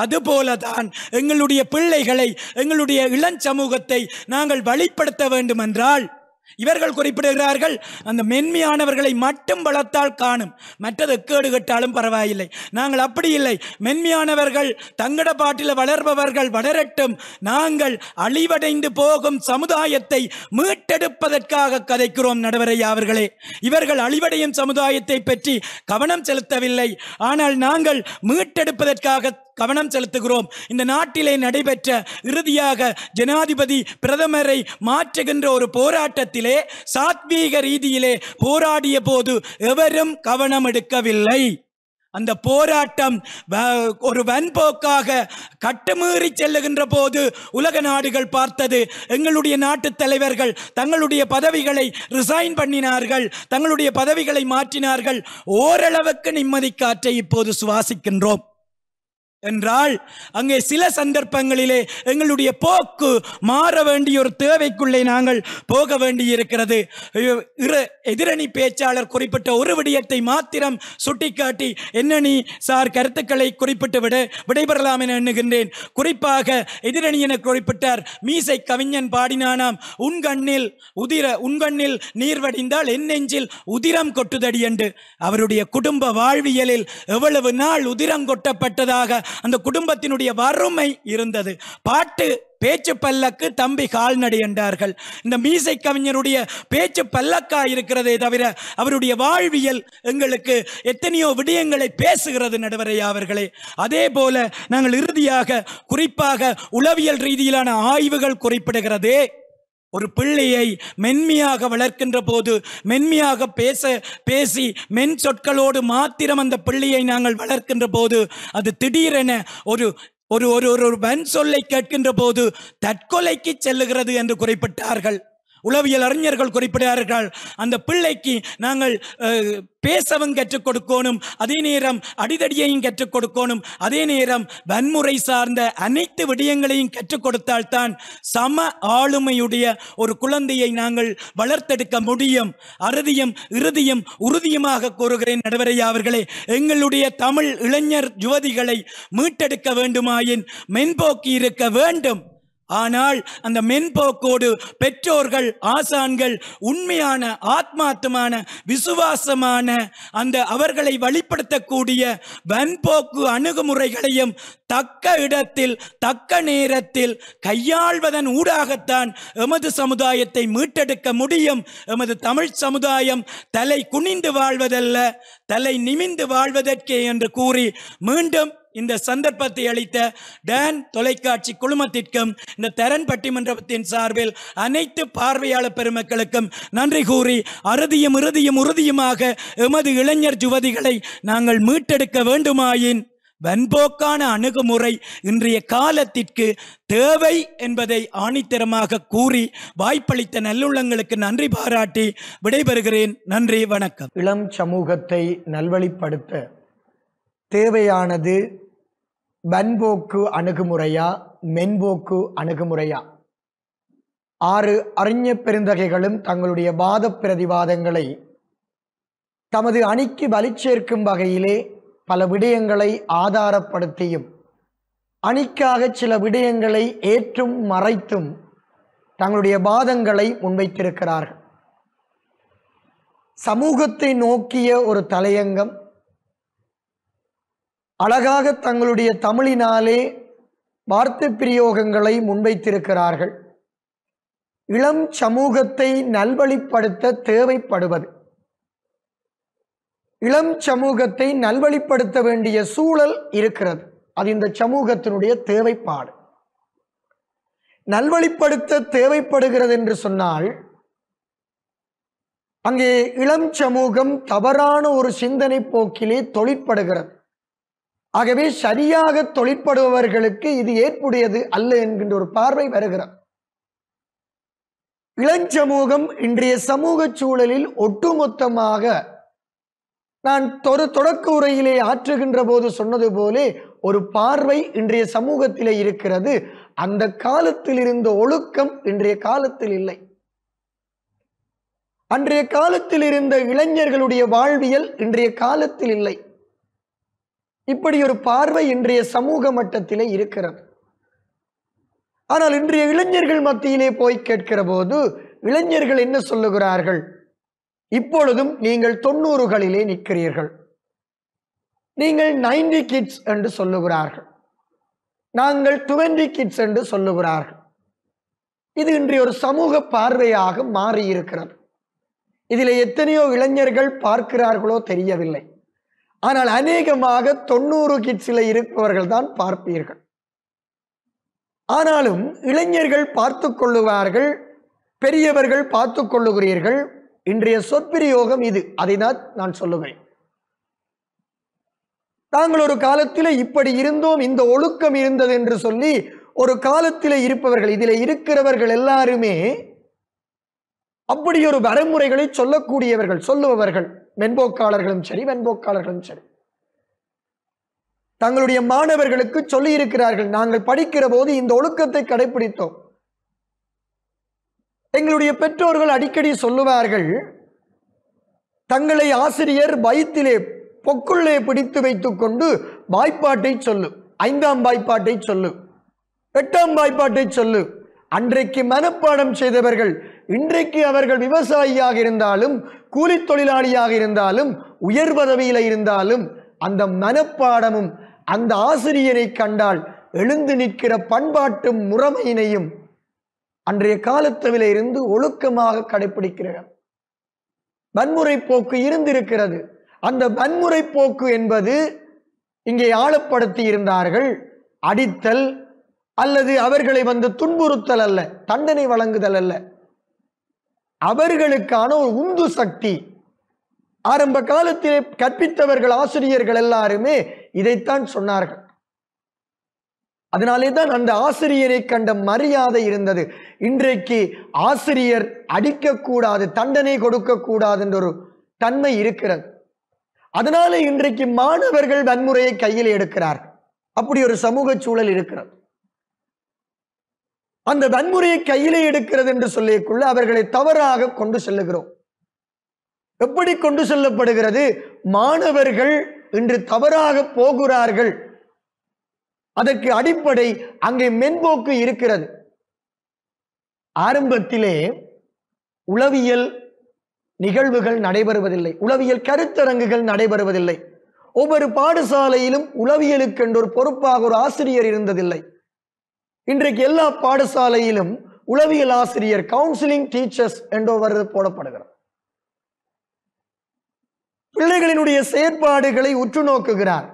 அதுபோல தான் எங்களுடைய பிள்ளைகளை எங்களுடைய இளஞ்சமூகத்தை நாங்கள் வழிப்படுத்த வேண்டும் என்றால் இவர்கள் குறிப்பிடுகிறார்கள் அந்த மென்மையானவர்களை மட்டும் வளர்த்தால் காணும் மற்றது கேடு கட்டாலும் பரவாயில்லை நாங்கள் அப்படி இல்லை மென்மையானவர்கள் தங்கட பாட்டில் வளர்பவர்கள் வளரட்டும் நாங்கள் அழிவடைந்து போகும் சமுதாயத்தை மீட்டெடுப்பதற்காக கதைக்கிறோம் நடவரை அவர்களே இவர்கள் அழிவடையும் சமுதாயத்தை பற்றி கவனம் செலுத்தவில்லை ஆனால் நாங்கள் மீட்டெடுப்பதற்காக கவனம் செலுத்துகிறோம் இந்த நாட்டிலே நடைபெற்ற இறுதியாக ஜனாதிபதி பிரதமரை மாற்றுகின்ற ஒரு போராட்டத்திலே சாத்வீக ரீதியிலே போராடிய போது எவரும் கவனம் எடுக்கவில்லை அந்த போராட்டம் ஒரு வன்போக்காக கட்டுமீறி செல்லுகின்ற போது உலக நாடுகள் பார்த்தது எங்களுடைய நாட்டு தலைவர்கள் தங்களுடைய பதவிகளை ரிசைன் பண்ணினார்கள் தங்களுடைய பதவிகளை மாற்றினார்கள் ஓரளவுக்கு நிம்மதி காற்றை இப்போது சுவாசிக்கின்றோம் என்றால் அங்கே சில சந்தர்ப்பங்களிலே எங்களுடைய போக்கு மாற வேண்டிய ஒரு தேவைக்குள்ளே நாங்கள் போக வேண்டியிருக்கிறது எதிரணி பேச்சாளர் குறிப்பிட்ட ஒரு விடயத்தை மாத்திரம் சுட்டிக்காட்டி என்னணி சார் கருத்துக்களை குறிப்பிட்டு விட விடைபெறலாம் என எண்ணுகின்றேன் குறிப்பாக எதிரணி என குறிப்பிட்டார் மீசை கவிஞன் பாடினானாம் உன் கண்ணில் உதிர உன் கண்ணில் நீர் வடிந்தால் என் நெஞ்சில் உதிரம் கொட்டுதடி என்று அவருடைய குடும்ப வாழ்வியலில் எவ்வளவு நாள் உதிரம் கொட்டப்பட்டதாக அந்த குடும்பத்தினுடைய வறுமை இருந்தது பாட்டு பேச்சு பல்லக்கு தம்பி கால்நடை என்றார்கள் இந்த மீசை கவிஞருடைய பேச்சு பல்லக்கா இருக்கிறதே தவிர அவருடைய வாழ்வியல் எங்களுக்கு எத்தனையோ விடயங்களை பேசுகிறது நடுவரையா அவர்களே அதே போல நாங்கள் இறுதியாக குறிப்பாக உளவியல் ரீதியிலான ஆய்வுகள் குறிப்பிடுகிறதே ஒரு பிள்ளையை மென்மையாக வளர்க்கின்ற போது மென்மையாக பேச பேசி மென் சொற்களோடு மாத்திரம் அந்த பிள்ளையை நாங்கள் வளர்க்கின்ற போது அது திடீரென ஒரு ஒரு ஒரு ஒரு வன் சொல்லை கேட்கின்ற போது தற்கொலைக்கு செல்லுகிறது என்று குறிப்பிட்டார்கள் உளவியல் அறிஞர்கள் குறிப்பிடுகிறார்கள் அந்த பிள்ளைக்கு நாங்கள் பேசவும் கற்றுக் கொடுக்கணும் அதே நேரம் அடிதடியையும் கற்றுக் கொடுக்கணும் அதே நேரம் வன்முறை சார்ந்த அனைத்து விடயங்களையும் கற்றுக் கொடுத்தால்தான் சம ஆளுமையுடைய ஒரு குழந்தையை நாங்கள் வளர்த்தெடுக்க முடியும் அறுதியும் இறுதியும் உறுதியுமாக கூறுகிறேன் நடுவரையா அவர்களே எங்களுடைய தமிழ் இளைஞர் யுவதிகளை மீட்டெடுக்க வேண்டுமாயின் மென்போக்கி இருக்க வேண்டும் ஆனால் அந்த மென்போக்கோடு பெற்றோர்கள் ஆசான்கள் உண்மையான ஆத்மாத்தமான விசுவாசமான அந்த அவர்களை வழிப்படுத்தக்கூடிய வன்போக்கு அணுகுமுறைகளையும் தக்க இடத்தில் தக்க நேரத்தில் கையாள்வதன் ஊடாகத்தான் எமது சமுதாயத்தை மீட்டெடுக்க முடியும் எமது தமிழ் சமுதாயம் தலை குனிந்து வாழ்வதல்ல தலை நிமிந்து வாழ்வதற்கே என்று கூறி மீண்டும் இந்த சந்தர்ப்பத்தை அளித்த டேன் தொலைக்காட்சி குழுமத்திற்கும் இந்த தரன் பட்டிமன்றத்தின் சார்பில் அனைத்து பார்வையாளர் பெருமக்களுக்கும் நன்றி கூறி அறுதியும் இறுதியும் உறுதியுமாக எமது இளைஞர் யுவதிகளை நாங்கள் மீட்டெடுக்க வேண்டுமாயின் வன்போக்கான அணுகுமுறை இன்றைய காலத்திற்கு தேவை என்பதை ஆணித்தரமாக கூறி வாய்ப்பளித்த நல்லுள்ளங்களுக்கு நன்றி பாராட்டி விடைபெறுகிறேன் நன்றி வணக்கம் இளம் சமூகத்தை நல்வழிப்படுத்த தேவையானது வன்போக்கு அணுகுமுறையா மென்போக்கு அணுகுமுறையா ஆறு அறிஞ பெருந்தகைகளும் தங்களுடைய வாத பிரதிவாதங்களை தமது அணிக்கு வலி சேர்க்கும் வகையிலே பல விடயங்களை ஆதாரப்படுத்தியும் அணிக்காக சில விடயங்களை ஏற்றும் மறைத்தும் தங்களுடைய வாதங்களை முன்வைத்திருக்கிறார்கள் சமூகத்தை நோக்கிய ஒரு தலையங்கம் அழகாக தங்களுடைய தமிழினாலே வார்த்தை பிரயோகங்களை முன்வைத்திருக்கிறார்கள் இளம் சமூகத்தை நல்வழிப்படுத்த தேவைப்படுவது இளம் சமூகத்தை நல்வழிப்படுத்த வேண்டிய சூழல் இருக்கிறது அது இந்த சமூகத்தினுடைய தேவைப்பாடு நல்வழிப்படுத்த தேவைப்படுகிறது என்று சொன்னால் அங்கே இளம் சமூகம் தவறான ஒரு சிந்தனை போக்கிலே தொழிற்படுகிறது ஆகவே சரியாக தொழிற்படுபவர்களுக்கு இது ஏற்புடையது அல்ல என்கின்ற ஒரு பார்வை வருகிறார் இளஞ்சமூகம் இன்றைய சமூக சூழலில் ஒட்டுமொத்தமாக நான் தொரு தொடக்க உரையிலே ஆற்றுகின்ற போது சொன்னது போலே ஒரு பார்வை இன்றைய சமூகத்திலே இருக்கிறது அந்த காலத்தில் இருந்த ஒழுக்கம் இன்றைய காலத்தில் இல்லை அன்றைய காலத்தில் இருந்த இளைஞர்களுடைய வாழ்வியல் இன்றைய காலத்தில் இல்லை இப்படி ஒரு பார்வை இன்றைய சமூக மட்டத்திலே இருக்கிறது ஆனால் இன்றைய இளைஞர்கள் மத்தியிலே போய் கேட்கிற போது இளைஞர்கள் என்ன சொல்லுகிறார்கள் இப்பொழுதும் நீங்கள் தொண்ணூறுகளிலே நிற்கிறீர்கள் நீங்கள் நைன்டி கிட்ஸ் என்று சொல்லுகிறார்கள் நாங்கள் டுவெண்டி கிட்ஸ் என்று சொல்லுகிறார்கள் இது இன்றைய ஒரு சமூக பார்வையாக மாறியிருக்கிறது இதில் எத்தனையோ இளைஞர்கள் பார்க்கிறார்களோ தெரியவில்லை ஆனால் அநேகமாக தொண்ணூறு கிட்ஸில் இருப்பவர்கள் தான் பார்ப்பீர்கள் ஆனாலும் இளைஞர்கள் பார்த்து கொள்ளுவார்கள் பெரியவர்கள் பார்த்து கொள்ளுகிறீர்கள் இன்றைய சொற்பிரயோகம் இது அதை தான் நான் சொல்லுகிறேன் தாங்கள் ஒரு காலத்தில் இப்படி இருந்தோம் இந்த ஒழுக்கம் இருந்தது என்று சொல்லி ஒரு காலத்தில் இருப்பவர்கள் இதில் இருக்கிறவர்கள் எல்லாருமே அப்படி ஒரு வரைமுறைகளை சொல்லக்கூடியவர்கள் சொல்லுபவர்கள் மென்போக்காளர்களும் சரி வெண்போக்காளர்களும் சரி தங்களுடைய மாணவர்களுக்கு சொல்லி இருக்கிறார்கள் நாங்கள் படிக்கிற போது இந்த ஒழுக்கத்தை கடைபிடித்தோம் எங்களுடைய பெற்றோர்கள் அடிக்கடி சொல்லுவார்கள் தங்களை ஆசிரியர் வயிற்றிலே பொக்குள்ளே பிடித்து வைத்துக்கொண்டு வாய்ப்பாட்டை சொல்லு ஐந்தாம் வாய்ப்பாட்டை சொல்லு எட்டாம் வாய்ப்பாட்டை சொல்லு அன்றைக்கு மனப்பாடம் செய்தவர்கள் இன்றைக்கு அவர்கள் விவசாயியாக இருந்தாலும் கூலி தொழிலாளியாக இருந்தாலும் உயர் பதவியில் இருந்தாலும் அந்த மனப்பாடமும் அந்த ஆசிரியரை கண்டால் எழுந்து நிற்கிற பண்பாட்டும் முறைமையினையும் அன்றைய காலத்தவில இருந்து ஒழுக்கமாக கடைபிடிக்கிறார் வன்முறை போக்கு இருந்திருக்கிறது அந்த வன்முறை போக்கு என்பது இங்கே ஆழப்படுத்தி இருந்தார்கள் அடித்தல் அல்லது அவர்களை வந்து துன்புறுத்தல் அல்ல தண்டனை வழங்குதல் அல்ல அவர்களுக்கான ஒரு உந்து சக்தி ஆரம்ப காலத்தில் கற்பித்தவர்கள் ஆசிரியர்கள் எல்லாருமே இதைத்தான் சொன்னார்கள் அதனாலே தான் அந்த ஆசிரியரை கண்ட மரியாதை இருந்தது இன்றைக்கு ஆசிரியர் அடிக்கக்கூடாது தண்டனை கொடுக்கக்கூடாது என்ற ஒரு தன்மை இருக்கிறது அதனால இன்றைக்கு மாணவர்கள் வன்முறையை கையில் எடுக்கிறார் அப்படி ஒரு சமூக சூழல் இருக்கிறது அந்த வன்முறையை கையிலே எடுக்கிறது என்று சொல்லிக்குள்ள அவர்களை தவறாக கொண்டு செல்லுகிறோம் எப்படி கொண்டு செல்லப்படுகிறது மாணவர்கள் இன்று தவறாக போகிறார்கள் அதற்கு அடிப்படை அங்கே மென்போக்கு இருக்கிறது ஆரம்பத்திலே உளவியல் நிகழ்வுகள் நடைபெறுவதில்லை உளவியல் கருத்தரங்குகள் நடைபெறுவதில்லை ஒவ்வொரு பாடசாலையிலும் உளவியலுக்கென்று ஒரு பொறுப்பாக ஒரு ஆசிரியர் இருந்ததில்லை இன்றைக்கு எல்லா பாடசாலையிலும் உளவியல் ஆசிரியர் கவுன்சிலிங் டீச்சர்ஸ் என்றவர் போடப்படுகிறார் பிள்ளைகளினுடைய செயற்பாடுகளை உற்று நோக்குகிறார்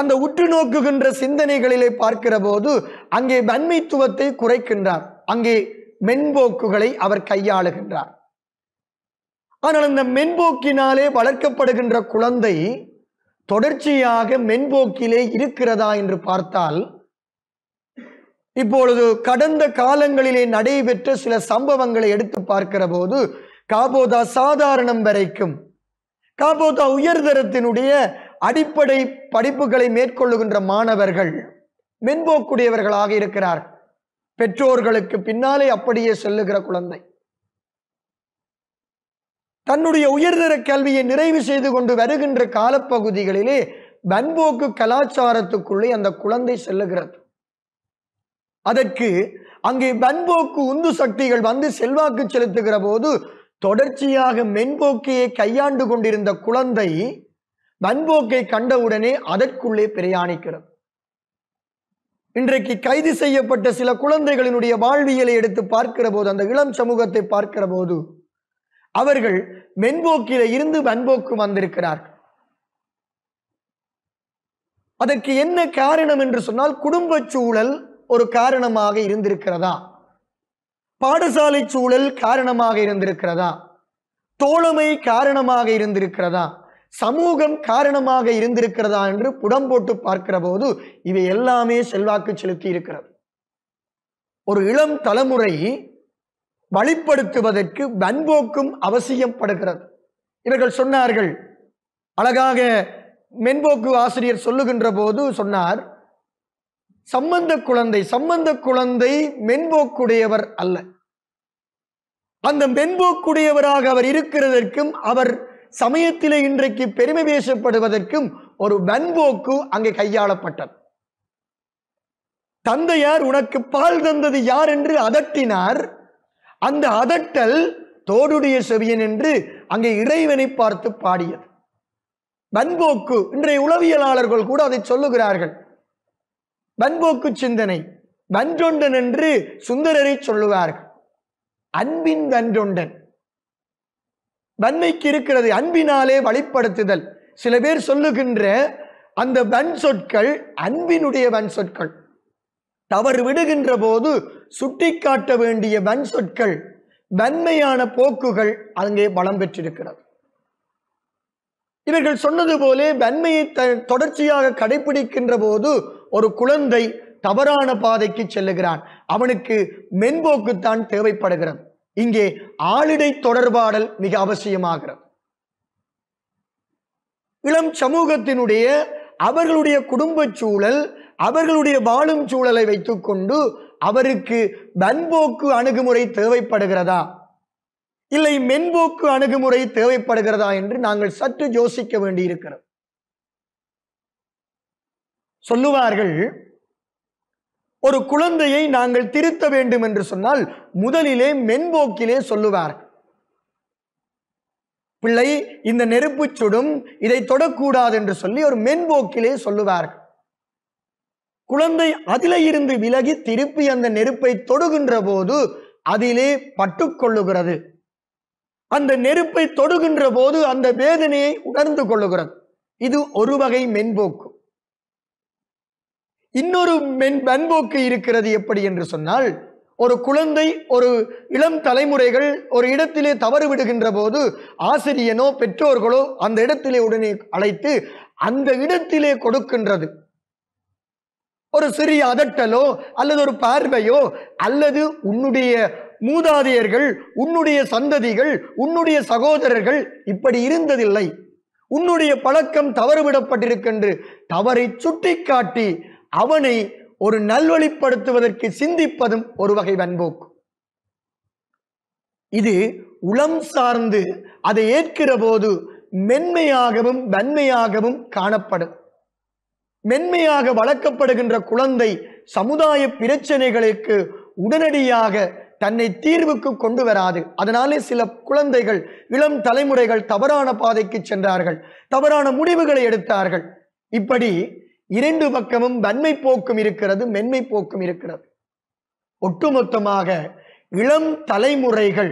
அந்த உற்று நோக்குகின்ற சிந்தனைகளிலே பார்க்கிற போது அங்கே வன்மைத்துவத்தை குறைக்கின்றார் அங்கே மென்போக்குகளை அவர் கையாளுகின்றார் ஆனால் அந்த மென்போக்கினாலே வளர்க்கப்படுகின்ற குழந்தை தொடர்ச்சியாக மென்போக்கிலே இருக்கிறதா என்று பார்த்தால் இப்பொழுது கடந்த காலங்களிலே நடைபெற்ற சில சம்பவங்களை எடுத்து பார்க்கிற போது காபோதா சாதாரணம் வரைக்கும் காபோதா உயர்தரத்தினுடைய அடிப்படை படிப்புகளை மேற்கொள்ளுகின்ற மாணவர்கள் மென்போக்குடையவர்களாக இருக்கிறார் பெற்றோர்களுக்கு பின்னாலே அப்படியே செல்லுகிற குழந்தை தன்னுடைய உயர்தர கல்வியை நிறைவு செய்து கொண்டு வருகின்ற காலப்பகுதிகளிலே வன்போக்கு கலாச்சாரத்துக்குள்ளே அந்த குழந்தை செல்லுகிறது அதற்கு அங்கே வன்போக்கு உந்து சக்திகள் வந்து செல்வாக்கு செலுத்துகிற போது தொடர்ச்சியாக மென்போக்கையை கையாண்டு கொண்டிருந்த குழந்தை வன்போக்கை கண்டவுடனே அதற்குள்ளே பிரயாணிக்கிறது இன்றைக்கு கைது செய்யப்பட்ட சில குழந்தைகளினுடைய வாழ்வியலை எடுத்து பார்க்கிற போது அந்த இளம் சமூகத்தை பார்க்கிற போது அவர்கள் மென்போக்கில இருந்து வன்போக்கு வந்திருக்கிறார்கள் அதற்கு என்ன காரணம் என்று சொன்னால் குடும்ப சூழல் ஒரு காரணமாக இருந்திருக்கிறதா பாடசாலை சூழல் காரணமாக இருந்திருக்கிறதா தோழமை காரணமாக இருந்திருக்கிறதா சமூகம் காரணமாக இருந்திருக்கிறதா என்று புடம் போட்டு பார்க்கிற போது இவை எல்லாமே செல்வாக்கு செலுத்தி இருக்கிறது ஒரு இளம் தலைமுறை வழிப்படுத்துவதற்கு வன்போக்கும் அவசியம் படுகிறது இவர்கள் சொன்னார்கள் அழகாக மென்போக்கு ஆசிரியர் சொல்லுகின்ற போது சொன்னார் சம்பந்த குழந்தை சம்பந்த குழந்தை மென்போக்குடையவர் அல்ல அந்த மென்போக்குடையவராக அவர் இருக்கிறதற்கும் அவர் சமயத்திலே இன்றைக்கு பெருமை பேசப்படுவதற்கும் ஒரு வன்போக்கு அங்கே கையாளப்பட்டது தந்தையார் உனக்கு பால் தந்தது யார் என்று அதட்டினார் அந்த அதட்டல் தோடுடைய செவியன் என்று அங்கே இறைவனை பார்த்து பாடியது வன்போக்கு இன்றைய உளவியலாளர்கள் கூட அதை சொல்லுகிறார்கள் வன்போக்கு சிந்தனை வன்றொண்டன் என்று சுந்தரரை சொல்லுவார்கள் அன்பின் வன்றொண்டன் வன்மைக்கு இருக்கிறது அன்பினாலே வழிப்படுத்துதல் சில பேர் சொல்லுகின்ற அந்த வன் சொற்கள் அன்பினுடைய வன் சொற்கள் தவறு விடுகின்ற போது சுட்டிக்காட்ட வேண்டிய வன் சொற்கள் வன்மையான போக்குகள் அங்கே பலம் பெற்றிருக்கிறது இவர்கள் சொன்னது போலே வன்மையை தொடர்ச்சியாக கடைபிடிக்கின்ற போது ஒரு குழந்தை தவறான பாதைக்கு செல்லுகிறான் அவனுக்கு மென்போக்குத்தான் தேவைப்படுகிறது இங்கே ஆளிடை தொடர்பாடல் மிக அவசியமாகிறது இளம் சமூகத்தினுடைய அவர்களுடைய குடும்ப சூழல் அவர்களுடைய வாழும் சூழலை வைத்துக்கொண்டு அவருக்கு வன்போக்கு அணுகுமுறை தேவைப்படுகிறதா இல்லை மென்போக்கு அணுகுமுறை தேவைப்படுகிறதா என்று நாங்கள் சற்று யோசிக்க வேண்டியிருக்கிறோம் சொல்லுவார்கள் ஒரு குழந்தையை நாங்கள் திருத்த வேண்டும் என்று சொன்னால் முதலிலே மென்போக்கிலே சொல்லுவார் பிள்ளை இந்த நெருப்பு சுடும் இதை தொடக்கூடாது என்று சொல்லி ஒரு மென்போக்கிலே சொல்லுவார் குழந்தை அதில இருந்து விலகி திருப்பி அந்த நெருப்பை தொடுகின்ற போது அதிலே பட்டுக்கொள்ளுகிறது அந்த நெருப்பை தொடுகின்ற போது அந்த வேதனையை உணர்ந்து கொள்ளுகிறது இது ஒரு வகை மென்போக்கு இன்னொரு மென் பண்போக்கு இருக்கிறது எப்படி என்று சொன்னால் ஒரு குழந்தை ஒரு இளம் தலைமுறைகள் ஒரு இடத்திலே தவறு விடுகின்ற போது ஆசிரியனோ பெற்றோர்களோ அந்த இடத்திலே உடனே அழைத்து அந்த இடத்திலே கொடுக்கின்றது ஒரு சிறிய அதட்டலோ அல்லது ஒரு பார்வையோ அல்லது உன்னுடைய மூதாதையர்கள் உன்னுடைய சந்ததிகள் உன்னுடைய சகோதரர்கள் இப்படி இருந்ததில்லை உன்னுடைய பழக்கம் தவறுவிடப்பட்டிருக்கென்று தவறை சுட்டி காட்டி அவனை ஒரு நல்வழிப்படுத்துவதற்கு சிந்திப்பதும் ஒரு வகை வன்போக்கு இது உளம் சார்ந்து அதை ஏற்கிற போது மென்மையாகவும் வன்மையாகவும் காணப்படும் மென்மையாக வளர்க்கப்படுகின்ற குழந்தை சமுதாய பிரச்சனைகளுக்கு உடனடியாக தன்னை தீர்வுக்கு கொண்டு வராது அதனாலே சில குழந்தைகள் இளம் தலைமுறைகள் தவறான பாதைக்கு சென்றார்கள் தவறான முடிவுகளை எடுத்தார்கள் இப்படி இரண்டு பக்கமும் வன்மை போக்கும் இருக்கிறது மென்மை போக்கும் இருக்கிறது ஒட்டுமொத்தமாக இளம் தலைமுறைகள்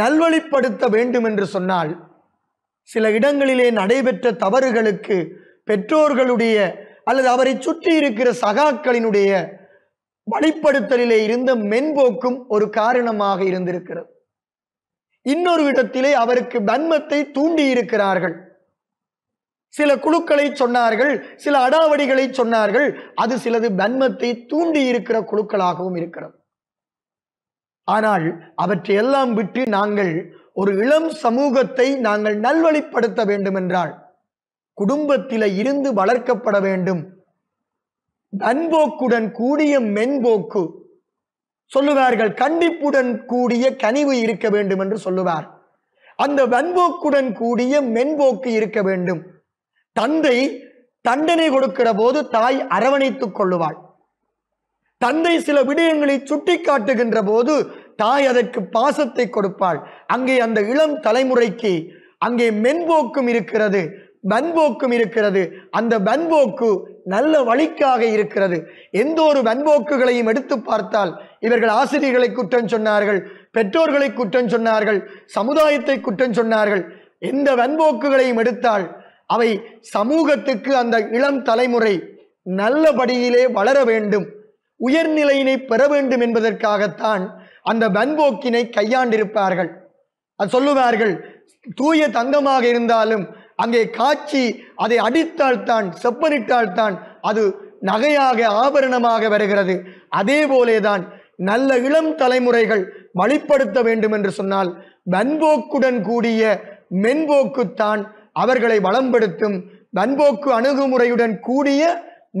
நல்வழிப்படுத்த வேண்டும் என்று சொன்னால் சில இடங்களிலே நடைபெற்ற தவறுகளுக்கு பெற்றோர்களுடைய அல்லது அவரை சுற்றி இருக்கிற சகாக்களினுடைய வழிப்படுத்தலிலே இருந்த மென்போக்கும் ஒரு காரணமாக இருந்திருக்கிறது இன்னொரு இடத்திலே அவருக்கு வன்மத்தை தூண்டியிருக்கிறார்கள் சில குழுக்களை சொன்னார்கள் சில அடாவடிகளை சொன்னார்கள் அது சிலது தன்மத்தை தூண்டி இருக்கிற குழுக்களாகவும் இருக்கிறது ஆனால் அவற்றையெல்லாம் விட்டு நாங்கள் ஒரு இளம் சமூகத்தை நாங்கள் நல்வழிப்படுத்த வேண்டும் என்றால் குடும்பத்தில இருந்து வளர்க்கப்பட வேண்டும் நன்போக்குடன் கூடிய மென்போக்கு சொல்லுவார்கள் கண்டிப்புடன் கூடிய கனிவு இருக்க வேண்டும் என்று சொல்லுவார் அந்த வன்போக்குடன் கூடிய மென்போக்கு இருக்க வேண்டும் தந்தை தண்டனை கொடுக்கிற போது தாய் அரவணைத்துக் கொள்ளுவாள் தந்தை சில விடயங்களை சுட்டி காட்டுகின்ற போது தாய் அதற்கு பாசத்தை கொடுப்பாள் அங்கே அந்த இளம் தலைமுறைக்கு அங்கே மென்போக்கும் இருக்கிறது வன்போக்கும் இருக்கிறது அந்த வன்போக்கு நல்ல வழிக்காக இருக்கிறது எந்த ஒரு வன்போக்குகளையும் எடுத்து பார்த்தால் இவர்கள் ஆசிரியர்களை குற்றம் சொன்னார்கள் பெற்றோர்களை குற்றம் சொன்னார்கள் சமுதாயத்தை குற்றம் சொன்னார்கள் எந்த வன்போக்குகளையும் எடுத்தால் அவை சமூகத்துக்கு அந்த இளம் தலைமுறை நல்லபடியிலே வளர வேண்டும் உயர்நிலையினை பெற வேண்டும் என்பதற்காகத்தான் அந்த வன்போக்கினை கையாண்டிருப்பார்கள் அது சொல்லுவார்கள் தூய தங்கமாக இருந்தாலும் அங்கே காய்ச்சி அதை அடித்தால்தான் செப்பனிட்டால்தான் அது நகையாக ஆபரணமாக வருகிறது அதே போலேதான் நல்ல இளம் தலைமுறைகள் வழிப்படுத்த வேண்டும் என்று சொன்னால் வன்போக்குடன் கூடிய மென்போக்குத்தான் அவர்களை வளம்படுத்தும் நன்போக்கு அணுகுமுறையுடன் கூடிய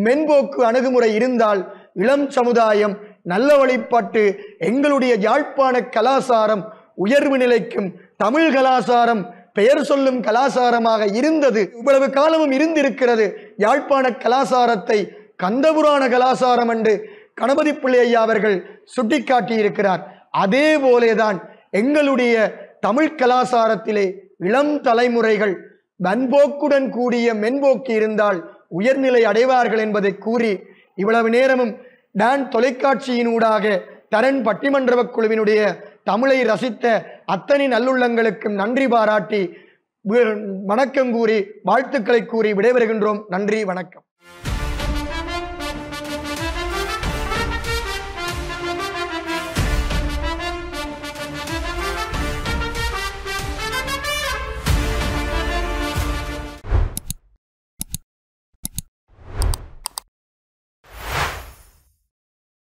மென்போக்கு அணுகுமுறை இருந்தால் இளம் சமுதாயம் நல்ல வழிபாட்டு எங்களுடைய யாழ்ப்பாண கலாசாரம் உயர்வு நிலைக்கும் தமிழ் கலாசாரம் பெயர் சொல்லும் கலாசாரமாக இருந்தது இவ்வளவு காலமும் இருந்திருக்கிறது யாழ்ப்பாண கலாசாரத்தை கந்தபுராண கலாசாரம் என்று கணபதி பிள்ளையா அவர்கள் சுட்டிக்காட்டியிருக்கிறார் அதே போலேதான் எங்களுடைய தமிழ் கலாசாரத்திலே இளம் தலைமுறைகள் நன்போக்குடன் கூடிய மென்போக்கு இருந்தால் உயர்நிலை அடைவார்கள் என்பதை கூறி இவ்வளவு நேரமும் டான் தொலைக்காட்சியினூடாக தரன் பட்டிமன்றவ குழுவினுடைய தமிழை ரசித்த அத்தனை நல்லுள்ளங்களுக்கும் நன்றி பாராட்டி வணக்கம் கூறி வாழ்த்துக்களை கூறி விடைபெறுகின்றோம் நன்றி வணக்கம்